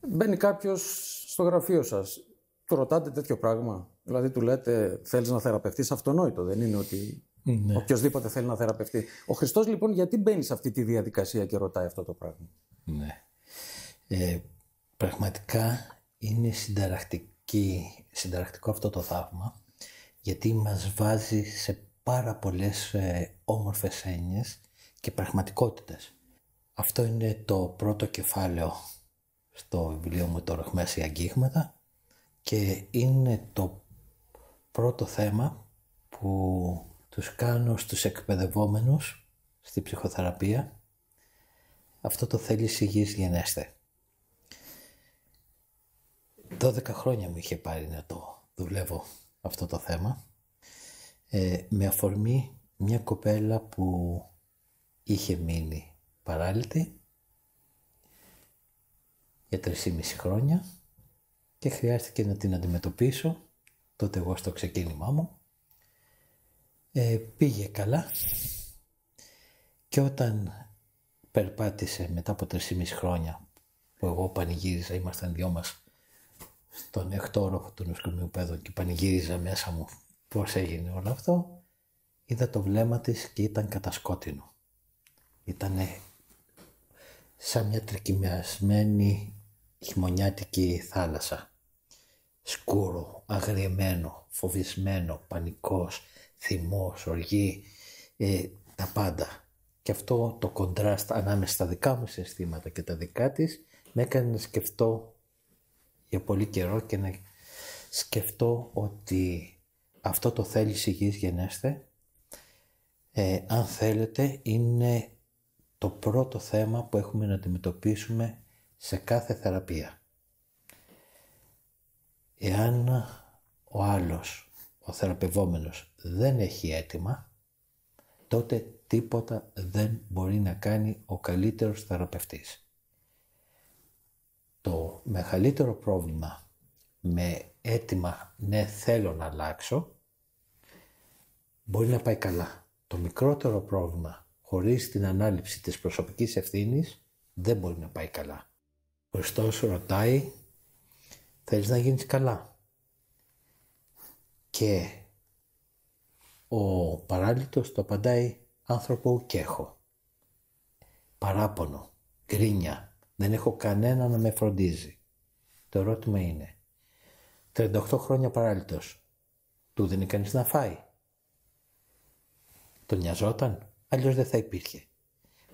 μπαίνει κάποιος στο γραφείο σας, του ρωτάτε τέτοιο πράγμα, δηλαδή του λέτε θέλεις να θεραπευτείς, αυτονόητο δεν είναι ότι ναι. οποιοδήποτε θέλει να θεραπευτεί. Ο Χριστός λοιπόν γιατί μπαίνει σε αυτή τη διαδικασία και ρωτάει αυτό το πράγμα. Ναι. Ε, πραγματικά είναι συνταρακτική, αυτό το θαύμα γιατί μας βάζει σε πάρα πολλές ε, όμορφες έννοιες και πραγματικότητες. Αυτό είναι το πρώτο κεφάλαιο στο βιβλίο μου το «Ροχμές αγγίγματα» και είναι το πρώτο θέμα που τους κάνω στους εκπαιδευόμενους στη ψυχοθεραπεία. Αυτό το θέλει υγιής γενέστε. 12 χρόνια μου είχε πάρει να το δουλεύω αυτό το θέμα ε, με αφορμή μια κοπέλα που είχε μείνει παράλυτη για 3,5 χρόνια και χρειάστηκε να την αντιμετωπίσω τότε εγώ στο ξεκίνημά μου. Ε, πήγε καλά και όταν περπάτησε μετά από 3,5 χρόνια που εγώ πανηγύριζα, ήμασταν δυο μας στον εκτόροφο του νοσοκομείου πέδων και πανηγύριζα μέσα μου Πώς έγινε όλο αυτό. Είδα το βλέμμα της και ήταν κατασκότεινο. Ήτανε σαν μια τρικυμιασμένη χειμωνιάτικη θάλασσα. Σκούρο, αγριεμένο, φοβισμένο, πανικός, θυμός, οργή, ε, τα πάντα. Και αυτό το κοντράστ ανάμεσα στα δικά μου συστήματα και τα δικά της με έκανε να σκεφτώ για πολύ καιρό και να σκεφτώ ότι αυτό το θέλεις η γης γενέστε, ε, αν θέλετε, είναι το πρώτο θέμα που έχουμε να αντιμετωπίσουμε σε κάθε θεραπεία. Εάν ο άλλος, ο θεραπευόμενος, δεν έχει αίτημα, τότε τίποτα δεν μπορεί να κάνει ο καλύτερος θεραπευτής. Το μεγαλύτερο πρόβλημα με έτοιμα «ναι θέλω να αλλάξω» μπορεί να πάει καλά. Το μικρότερο πρόβλημα χωρίς την ανάληψη της προσωπικής ευθύνης δεν μπορεί να πάει καλά. Ο Χριστός ρωτάει «Θέλεις να γίνεις καλά» και ο παράλυτος το απαντάει «Άνθρωπο και έχω». Παράπονο, γκρίνια, δεν έχω κανένα να με φροντίζει. Το ερώτημα είναι 38 χρόνια παράλυτος. Του δίνει κανείς να φάει. Τον νοιαζόταν, αλλιώς δεν θα υπήρχε.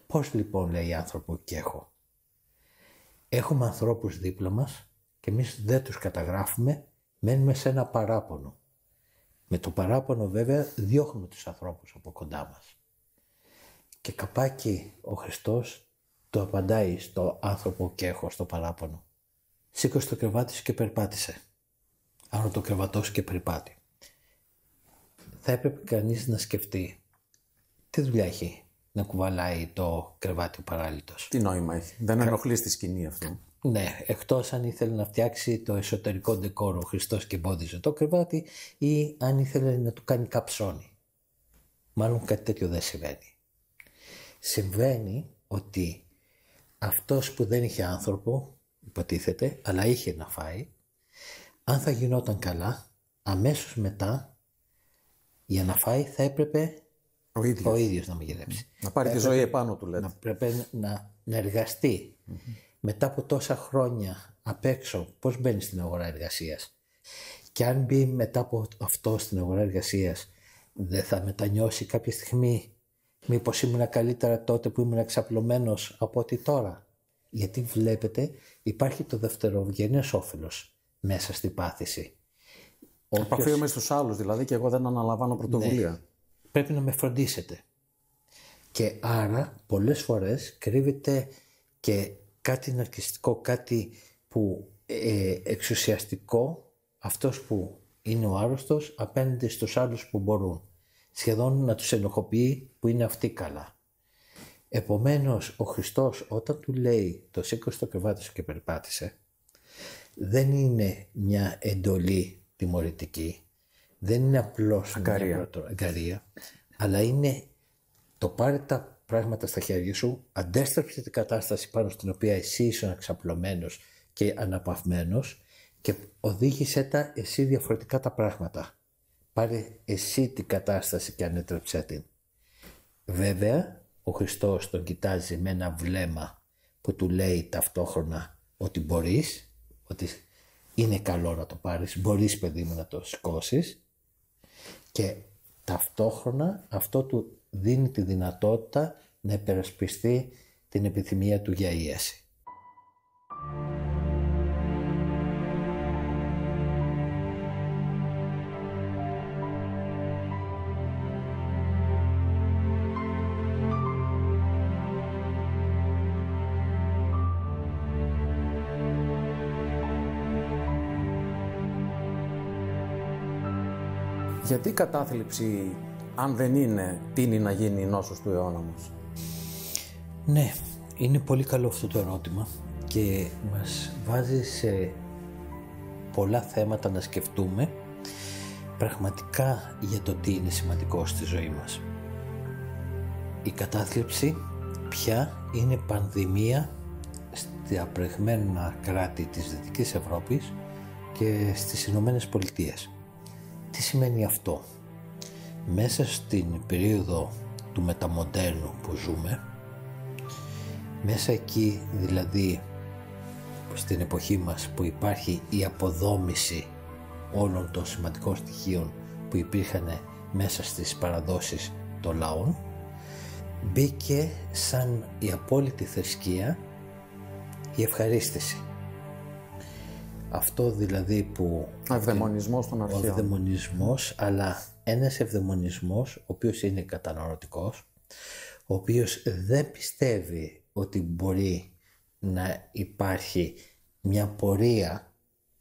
Πώς λοιπόν λέει άνθρωπο και έχω. Έχουμε ανθρώπους δίπλα μας και εμείς δεν τους καταγράφουμε, μένουμε σε ένα παράπονο. Με το παράπονο βέβαια διώχνουμε τους ανθρώπους από κοντά μας. Και καπάκι ο Χριστός το απαντάει στο άνθρωπο και έχω στο παράπονο. Σήκωσε το κρεβάτι σου και περπάτησε. Άρα το κρεβατό και περιπάτη. Θα έπρεπε κανείς να σκεφτεί τι δουλειά έχει να κουβαλάει το κρεβάτι παράλληλος. Τι νόημα έχει. Δεν ενοχλεί στη σκηνή αυτό. Ναι, εκτός αν ήθελε να φτιάξει το εσωτερικό ντεκόρο Χριστός και μπόδιζε το κρεβάτι ή αν ήθελε να του κάνει καψόνι. Μάλλον κάτι τέτοιο δεν συμβαίνει. Συμβαίνει ότι αυτός που δεν είχε άνθρωπο, υποτίθεται, αλλά είχε να φάει, αν θα γινόταν καλά, αμέσως μετά για να φάει θα έπρεπε ο ίδιος, ο ίδιος να μαγειρέψει. Να πάρει τη ζωή επάνω του λέτε. Να πρέπει να, να εργαστει mm-hmm. Μετά από τόσα χρόνια απ' έξω πώς μπαίνει στην αγορά εργασίας. Και αν μπει μετά από αυτό στην αγορά εργασίας δεν θα μετανιώσει κάποια στιγμή μήπως ήμουν καλύτερα τότε που ήμουν εξαπλωμένος από ότι τώρα. Γιατί βλέπετε υπάρχει το δευτερογενές όφελος μέσα στην πάθηση. με στους άλλους δηλαδή και εγώ δεν αναλαμβάνω ναι. πρωτοβουλία. Πρέπει να με φροντίσετε. Και άρα πολλές φορές κρύβεται και κάτι ναρκιστικό, κάτι που ε, εξουσιαστικό αυτός που είναι ο άρρωστος απέναντι στους άλλους που μπορούν. Σχεδόν να τους ενοχοποιεί που είναι αυτοί καλά. Επομένως ο Χριστός όταν του λέει το σήκωσε το κρεβάτι σου και περπάτησε δεν είναι μια εντολή τιμωρητική, δεν είναι απλώς αγκαρία. μια αγκαρία, αλλά είναι το πάρε τα πράγματα στα χέρια σου, αντέστρεψε την κατάσταση πάνω στην οποία εσύ είσαι εξαπλωμένος και αναπαυμένος και οδήγησέ τα εσύ διαφορετικά τα πράγματα. Πάρε εσύ την κατάσταση και ανέτρεψέ την. Βέβαια, ο Χριστός τον κοιτάζει με ένα βλέμμα που του λέει ταυτόχρονα ότι μπορείς ότι είναι καλό να το πάρεις, μπορείς παιδί μου να το σηκώσει και ταυτόχρονα αυτό του δίνει τη δυνατότητα να υπερασπιστεί την επιθυμία του για ίαση. Γιατί η κατάθλιψη, αν δεν είναι, τίνει να γίνει η νόσος του αιώνα μας. Ναι, είναι πολύ καλό αυτό το ερώτημα και μας βάζει σε πολλά θέματα να σκεφτούμε πραγματικά για το τι είναι σημαντικό στη ζωή μας. Η κατάθλιψη πια είναι πανδημία στα απρεγμένα κράτη της Δυτικής Ευρώπης και στις Ηνωμένες Πολιτείες. Τι σημαίνει αυτό. Μέσα στην περίοδο του μεταμοντέρνου που ζούμε, μέσα εκεί δηλαδή στην εποχή μας που υπάρχει η αποδόμηση όλων των σημαντικών στοιχείων που υπήρχαν μέσα στις παραδόσεις των λαών μπήκε σαν η απόλυτη θρησκεία η ευχαρίστηση αυτό δηλαδή που... Ευδαιμονισμός των αρχαίων. Ο ευδαιμονισμός, αλλά ένας ευδαιμονισμός ο οποίος είναι κατανοητικός ο οποίος δεν πιστεύει ότι μπορεί να υπάρχει μια πορεία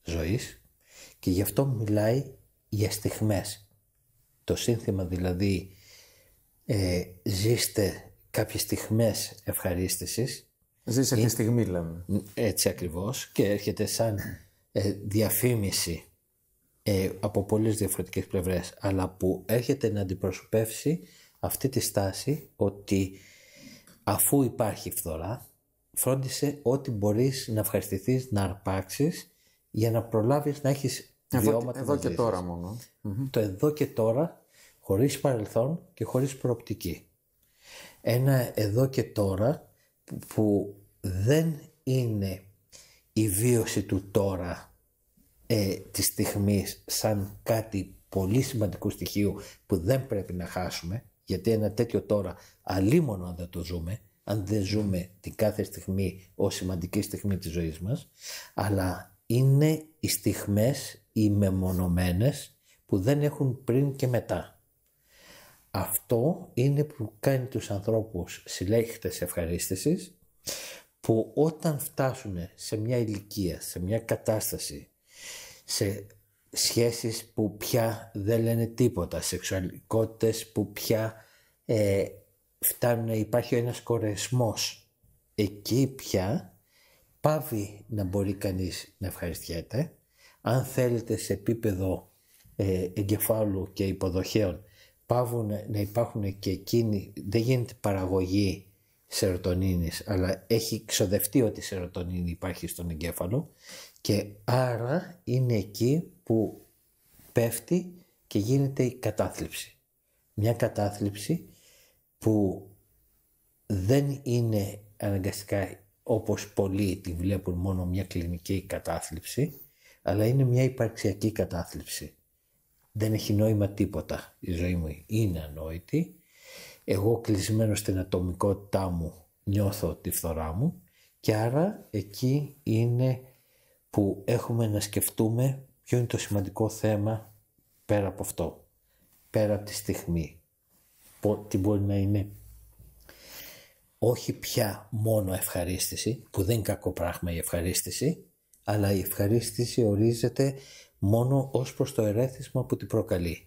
ζωής και γι' αυτό μιλάει για στιγμές. Το σύνθημα δηλαδή ε, ζήστε κάποιες στιγμές ευχαρίστησης. Ζήσε τη στιγμή λέμε. Έτσι ακριβώς και έρχεται σαν ε, διαφήμιση ε, από πολλές διαφορετικές πλευρές αλλά που έρχεται να αντιπροσωπεύσει αυτή τη στάση ότι αφού υπάρχει φθορά φρόντισε ό,τι μπορείς να ευχαριστηθείς, να αρπάξεις για να προλάβεις να έχεις εδώ, βιώματα Εδώ και τώρα μόνο. Mm-hmm. Mm-hmm. Το εδώ και τώρα χωρίς παρελθόν και χωρίς προοπτική. Ένα εδώ και τώρα που δεν είναι η βίωση του τώρα ε, της σαν κάτι πολύ σημαντικού στοιχείου που δεν πρέπει να χάσουμε γιατί ένα τέτοιο τώρα αλίμονο αν δεν το ζούμε αν δεν ζούμε την κάθε στιγμή ως σημαντική στιγμή της ζωής μας αλλά είναι οι στιγμές οι μεμονωμένες που δεν έχουν πριν και μετά. Αυτό είναι που κάνει τους ανθρώπους συλλέχτες ευχαρίστησης που όταν φτάσουν σε μια ηλικία, σε μια κατάσταση σε σχέσεις που πια δεν λένε τίποτα, σεξουαλικότητες που πια ε, φτάνουν, υπάρχει ένας κορεσμός. Εκεί πια πάβει να μπορεί κανείς να ευχαριστιέται. Αν θέλετε σε επίπεδο ε, εγκεφάλου και υποδοχέων πάβουν να υπάρχουν και εκείνοι, δεν γίνεται παραγωγή σερωτονίνης, αλλά έχει ξοδευτεί ότι η σερωτονίνη υπάρχει στον εγκέφαλο και άρα είναι εκεί που πέφτει και γίνεται η κατάθλιψη. Μια κατάθλιψη που δεν είναι αναγκαστικά όπως πολλοί τη βλέπουν μόνο μια κλινική κατάθλιψη, αλλά είναι μια υπαρξιακή κατάθλιψη. Δεν έχει νόημα τίποτα η ζωή μου. Είναι ανόητη εγώ κλεισμένο στην ατομικότητά μου νιώθω τη φθορά μου και άρα εκεί είναι που έχουμε να σκεφτούμε ποιο είναι το σημαντικό θέμα πέρα από αυτό, πέρα από τη στιγμή, τι μπορεί να είναι όχι πια μόνο ευχαρίστηση, που δεν είναι κακό πράγμα η ευχαρίστηση, αλλά η ευχαρίστηση ορίζεται μόνο ως προς το ερέθισμα που την προκαλεί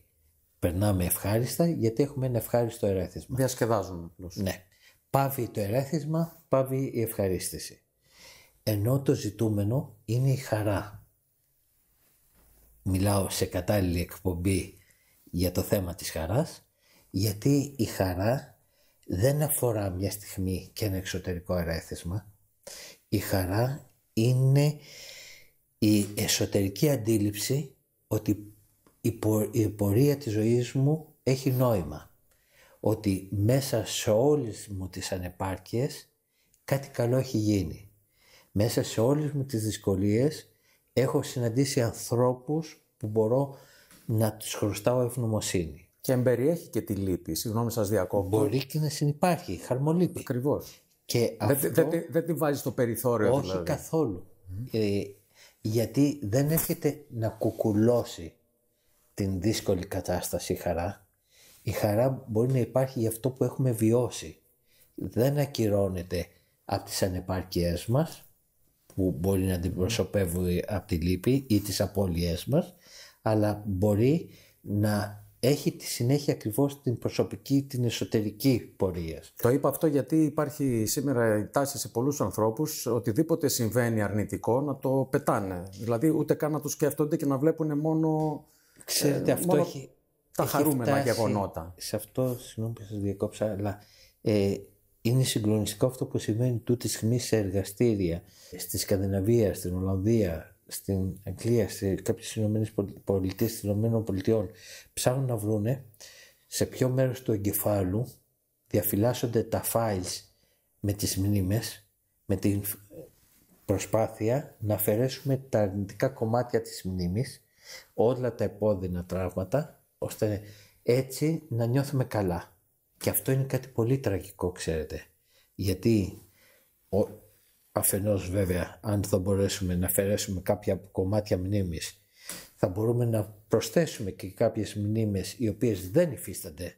περνάμε ευχάριστα γιατί έχουμε ένα ευχάριστο ερέθισμα. Διασκεδάζουμε απλώς. Ναι. Πάβει το ερέθισμα, πάβει η ευχαρίστηση. Ενώ το ζητούμενο είναι η χαρά. Μιλάω σε κατάλληλη εκπομπή για το θέμα της χαράς, γιατί η χαρά δεν αφορά μια στιγμή και ένα εξωτερικό ερέθισμα. Η χαρά είναι η εσωτερική αντίληψη ότι η, πορεία της ζωής μου έχει νόημα. Ότι μέσα σε όλες μου τις ανεπάρκειες κάτι καλό έχει γίνει. Μέσα σε όλες μου τις δυσκολίες έχω συναντήσει ανθρώπους που μπορώ να τους χρωστάω ευγνωμοσύνη. Και εμπεριέχει και τη λύπη, συγγνώμη σας διακόπτω. Μπορεί και να συνεπάρχει, χαρμολύπη. Ακριβώς. Και δεν, αυτό... δεν, τη βάζει στο περιθώριο Όχι δηλαδή. καθόλου. Ε, γιατί δεν έρχεται να κουκουλώσει την δύσκολη κατάσταση χαρά. Η χαρά μπορεί να υπάρχει για αυτό που έχουμε βιώσει. Δεν ακυρώνεται από τις ανεπάρκειές μας που μπορεί να αντιπροσωπεύει από τη λύπη ή τις απώλειές μας αλλά μπορεί να έχει τη συνέχεια ακριβώς την προσωπική, την εσωτερική πορεία. Το είπα αυτό γιατί υπάρχει σήμερα η τις απωλειες μας αλλα μπορει να εχει τη συνεχεια ακριβως την προσωπικη την εσωτερικη πορεια το ειπα αυτο γιατι υπαρχει σημερα η ταση σε πολλούς ανθρώπους οτιδήποτε συμβαίνει αρνητικό να το πετάνε. Δηλαδή, ούτε καν να το σκέφτονται και να βλέπουν μόνο Ξέρετε, ε, αυτό έχει. Τα χαρούμενα γεγονότα. Σε αυτό, συγγνώμη που σας διακόψα, αλλά ε, είναι συγκλονιστικό αυτό που συμβαίνει τούτη τη στιγμή σε εργαστήρια στη Σκανδιναβία, στην Ολλανδία, στην Αγγλία, σε κάποιες Ηνωμένες Πολιτείες, στις Ηνωμένων Πολιτειών. Ψάχνουν να βρούνε σε ποιο μέρος του εγκεφάλου διαφυλάσσονται τα files με τις μνήμες, με την προσπάθεια να αφαιρέσουμε τα αρνητικά κομμάτια της μνήμης όλα τα επώδυνα τραύματα, ώστε έτσι να νιώθουμε καλά. Και αυτό είναι κάτι πολύ τραγικό, ξέρετε. Γιατί ο, αφενός βέβαια, αν θα μπορέσουμε να αφαιρέσουμε κάποια κομμάτια μνήμης, θα μπορούμε να προσθέσουμε και κάποιες μνήμες οι οποίες δεν υφίστανται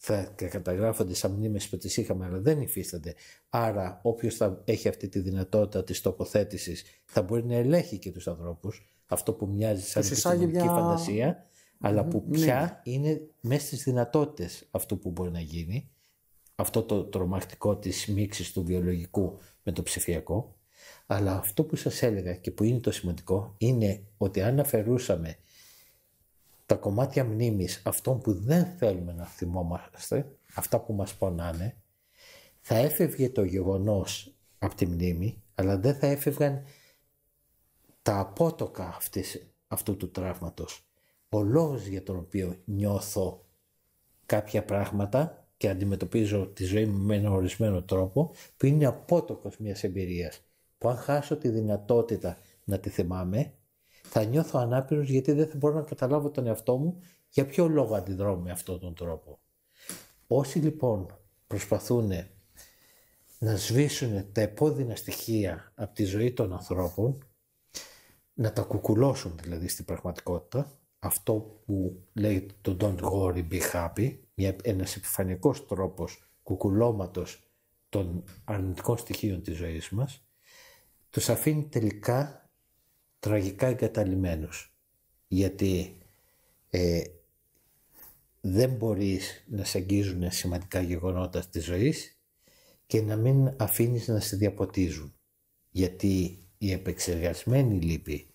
θα καταγράφονται σαν μνήμες που τις είχαμε αλλά δεν υφίστανται. Άρα όποιος θα έχει αυτή τη δυνατότητα της τοποθέτησης θα μπορεί να ελέγχει και τους ανθρώπους αυτό που μοιάζει σαν επιστημονική για... φαντασία, αλλά ναι. που πια είναι μέσα στις δυνατότητες αυτό που μπορεί να γίνει, αυτό το τρομακτικό της μίξης του βιολογικού με το ψηφιακό, αλλά αυτό που σας έλεγα και που είναι το σημαντικό είναι ότι αν αφαιρούσαμε τα κομμάτια μνήμης αυτών που δεν θέλουμε να θυμόμαστε, αυτά που μας πονάνε, θα έφευγε το γεγονός από τη μνήμη, αλλά δεν θα έφευγαν τα απότοκα αυτού του τραύματος. Ο λόγος για τον οποίο νιώθω κάποια πράγματα και αντιμετωπίζω τη ζωή μου με έναν ορισμένο τρόπο που είναι απότοκος μιας εμπειρίας που αν χάσω τη δυνατότητα να τη θυμάμαι θα νιώθω ανάπηρος γιατί δεν θα μπορώ να καταλάβω τον εαυτό μου για ποιο λόγο αντιδρώ με αυτόν τον τρόπο. Όσοι λοιπόν προσπαθούν να σβήσουν τα επώδυνα στοιχεία από τη ζωή των ανθρώπων να τα κουκουλώσουν δηλαδή στην πραγματικότητα. Αυτό που λέει το Don't worry, be happy, ένας επιφανειακός τρόπος κουκουλώματος των αρνητικών στοιχείων της ζωής μας, τους αφήνει τελικά τραγικά εγκαταλειμμένους. Γιατί ε, δεν μπορείς να σε αγγίζουν σημαντικά γεγονότα της ζωής και να μην αφήνεις να σε διαποτίζουν. Γιατί η επεξεργασμένη λύπη.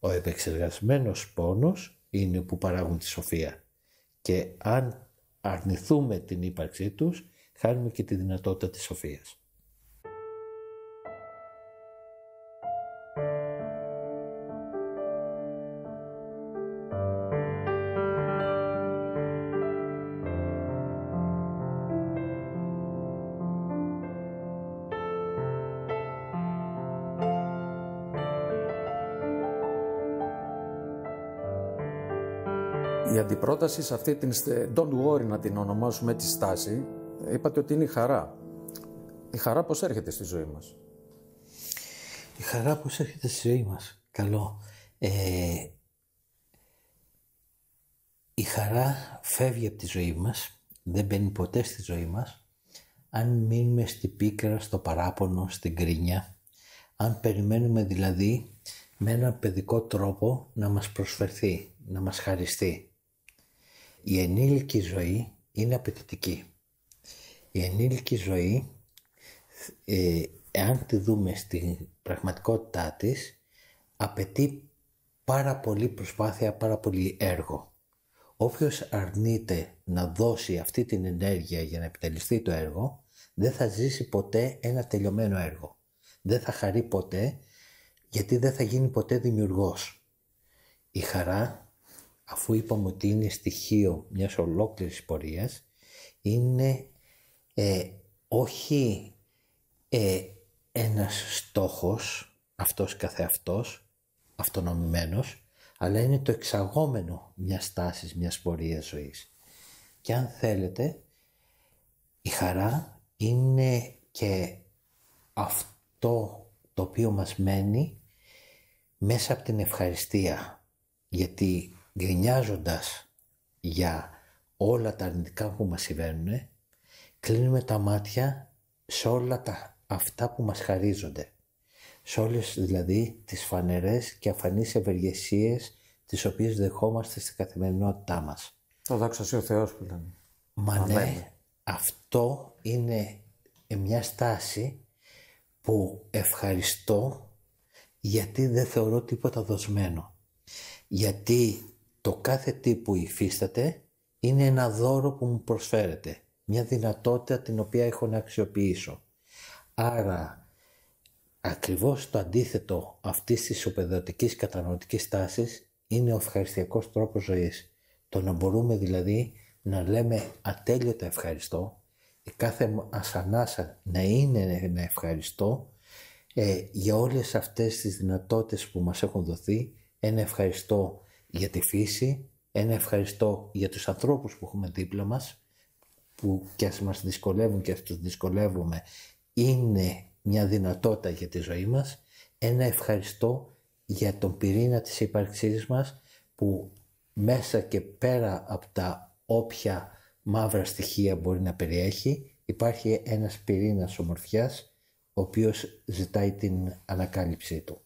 Ο επεξεργασμένος πόνος είναι που παράγουν τη σοφία και αν αρνηθούμε την ύπαρξή τους χάνουμε και τη δυνατότητα της σοφίας. Η αντιπρόταση σε αυτή την don't worry να την ονομάσουμε τη στάση, είπατε ότι είναι η χαρά. Η χαρά πώς έρχεται στη ζωή μας. Η χαρά πώς έρχεται στη ζωή μας. Καλό. Ε, η χαρά φεύγει από τη ζωή μας, δεν μπαίνει ποτέ στη ζωή μας, αν μείνουμε στη πίκρα, στο παράπονο, στην κρίνια, αν περιμένουμε δηλαδή με ένα παιδικό τρόπο να μας προσφερθεί, να μας χαριστεί. Η ενήλικη ζωή είναι απαιτητική. Η ενήλικη ζωή, ε, εάν τη δούμε στην πραγματικότητά της, απαιτεί πάρα πολύ προσπάθεια, πάρα πολύ έργο. Όποιος αρνείται να δώσει αυτή την ενέργεια για να επιτελεστεί το έργο, δεν θα ζήσει ποτέ ένα τελειωμένο έργο. Δεν θα χαρεί ποτέ, γιατί δεν θα γίνει ποτέ δημιουργός. Η χαρά αφού είπαμε ότι είναι στοιχείο μιας ολόκληρης πορείας, είναι ε, όχι ε, ένας στόχος, αυτός καθεαυτός, αυτονομημένος, αλλά είναι το εξαγόμενο μιας τάσης, μιας πορείας ζωής. Και αν θέλετε, η χαρά είναι και αυτό το οποίο μας μένει μέσα από την ευχαριστία. Γιατί γκρινιάζοντας για όλα τα αρνητικά που μας συμβαίνουν, κλείνουμε τα μάτια σε όλα τα, αυτά που μας χαρίζονται. Σε όλες δηλαδή τις φανερές και αφανείς ευεργεσίες τις οποίες δεχόμαστε στην καθημερινότητά μας. Το δόξα ο Θεός που λέμε. Μα ναι, αυτό είναι μια στάση που ευχαριστώ γιατί δεν θεωρώ τίποτα δοσμένο. Γιατί το κάθε τι που υφίσταται είναι ένα δώρο που μου προσφέρεται. Μια δυνατότητα την οποία έχω να αξιοποιήσω. Άρα ακριβώς το αντίθετο αυτής της οπεδοτικής κατανοητικής τάσης είναι ο ευχαριστιακός τρόπος ζωής. Το να μπορούμε δηλαδή να λέμε ατέλειωτα ευχαριστώ, η κάθε ασανάσα να είναι ένα ευχαριστώ ε, για όλες αυτές τις δυνατότητες που μας έχουν δοθεί, ένα ευχαριστώ για τη φύση, ένα ευχαριστώ για τους ανθρώπους που έχουμε δίπλα μας, που κι ας μας δυσκολεύουν και ας τους δυσκολεύουμε, είναι μια δυνατότητα για τη ζωή μας, ένα ευχαριστώ για τον πυρήνα της ύπαρξής μας που μέσα και πέρα από τα όποια μαύρα στοιχεία μπορεί να περιέχει υπάρχει ένας πυρήνας ομορφιάς ο οποίος ζητάει την ανακάλυψή του.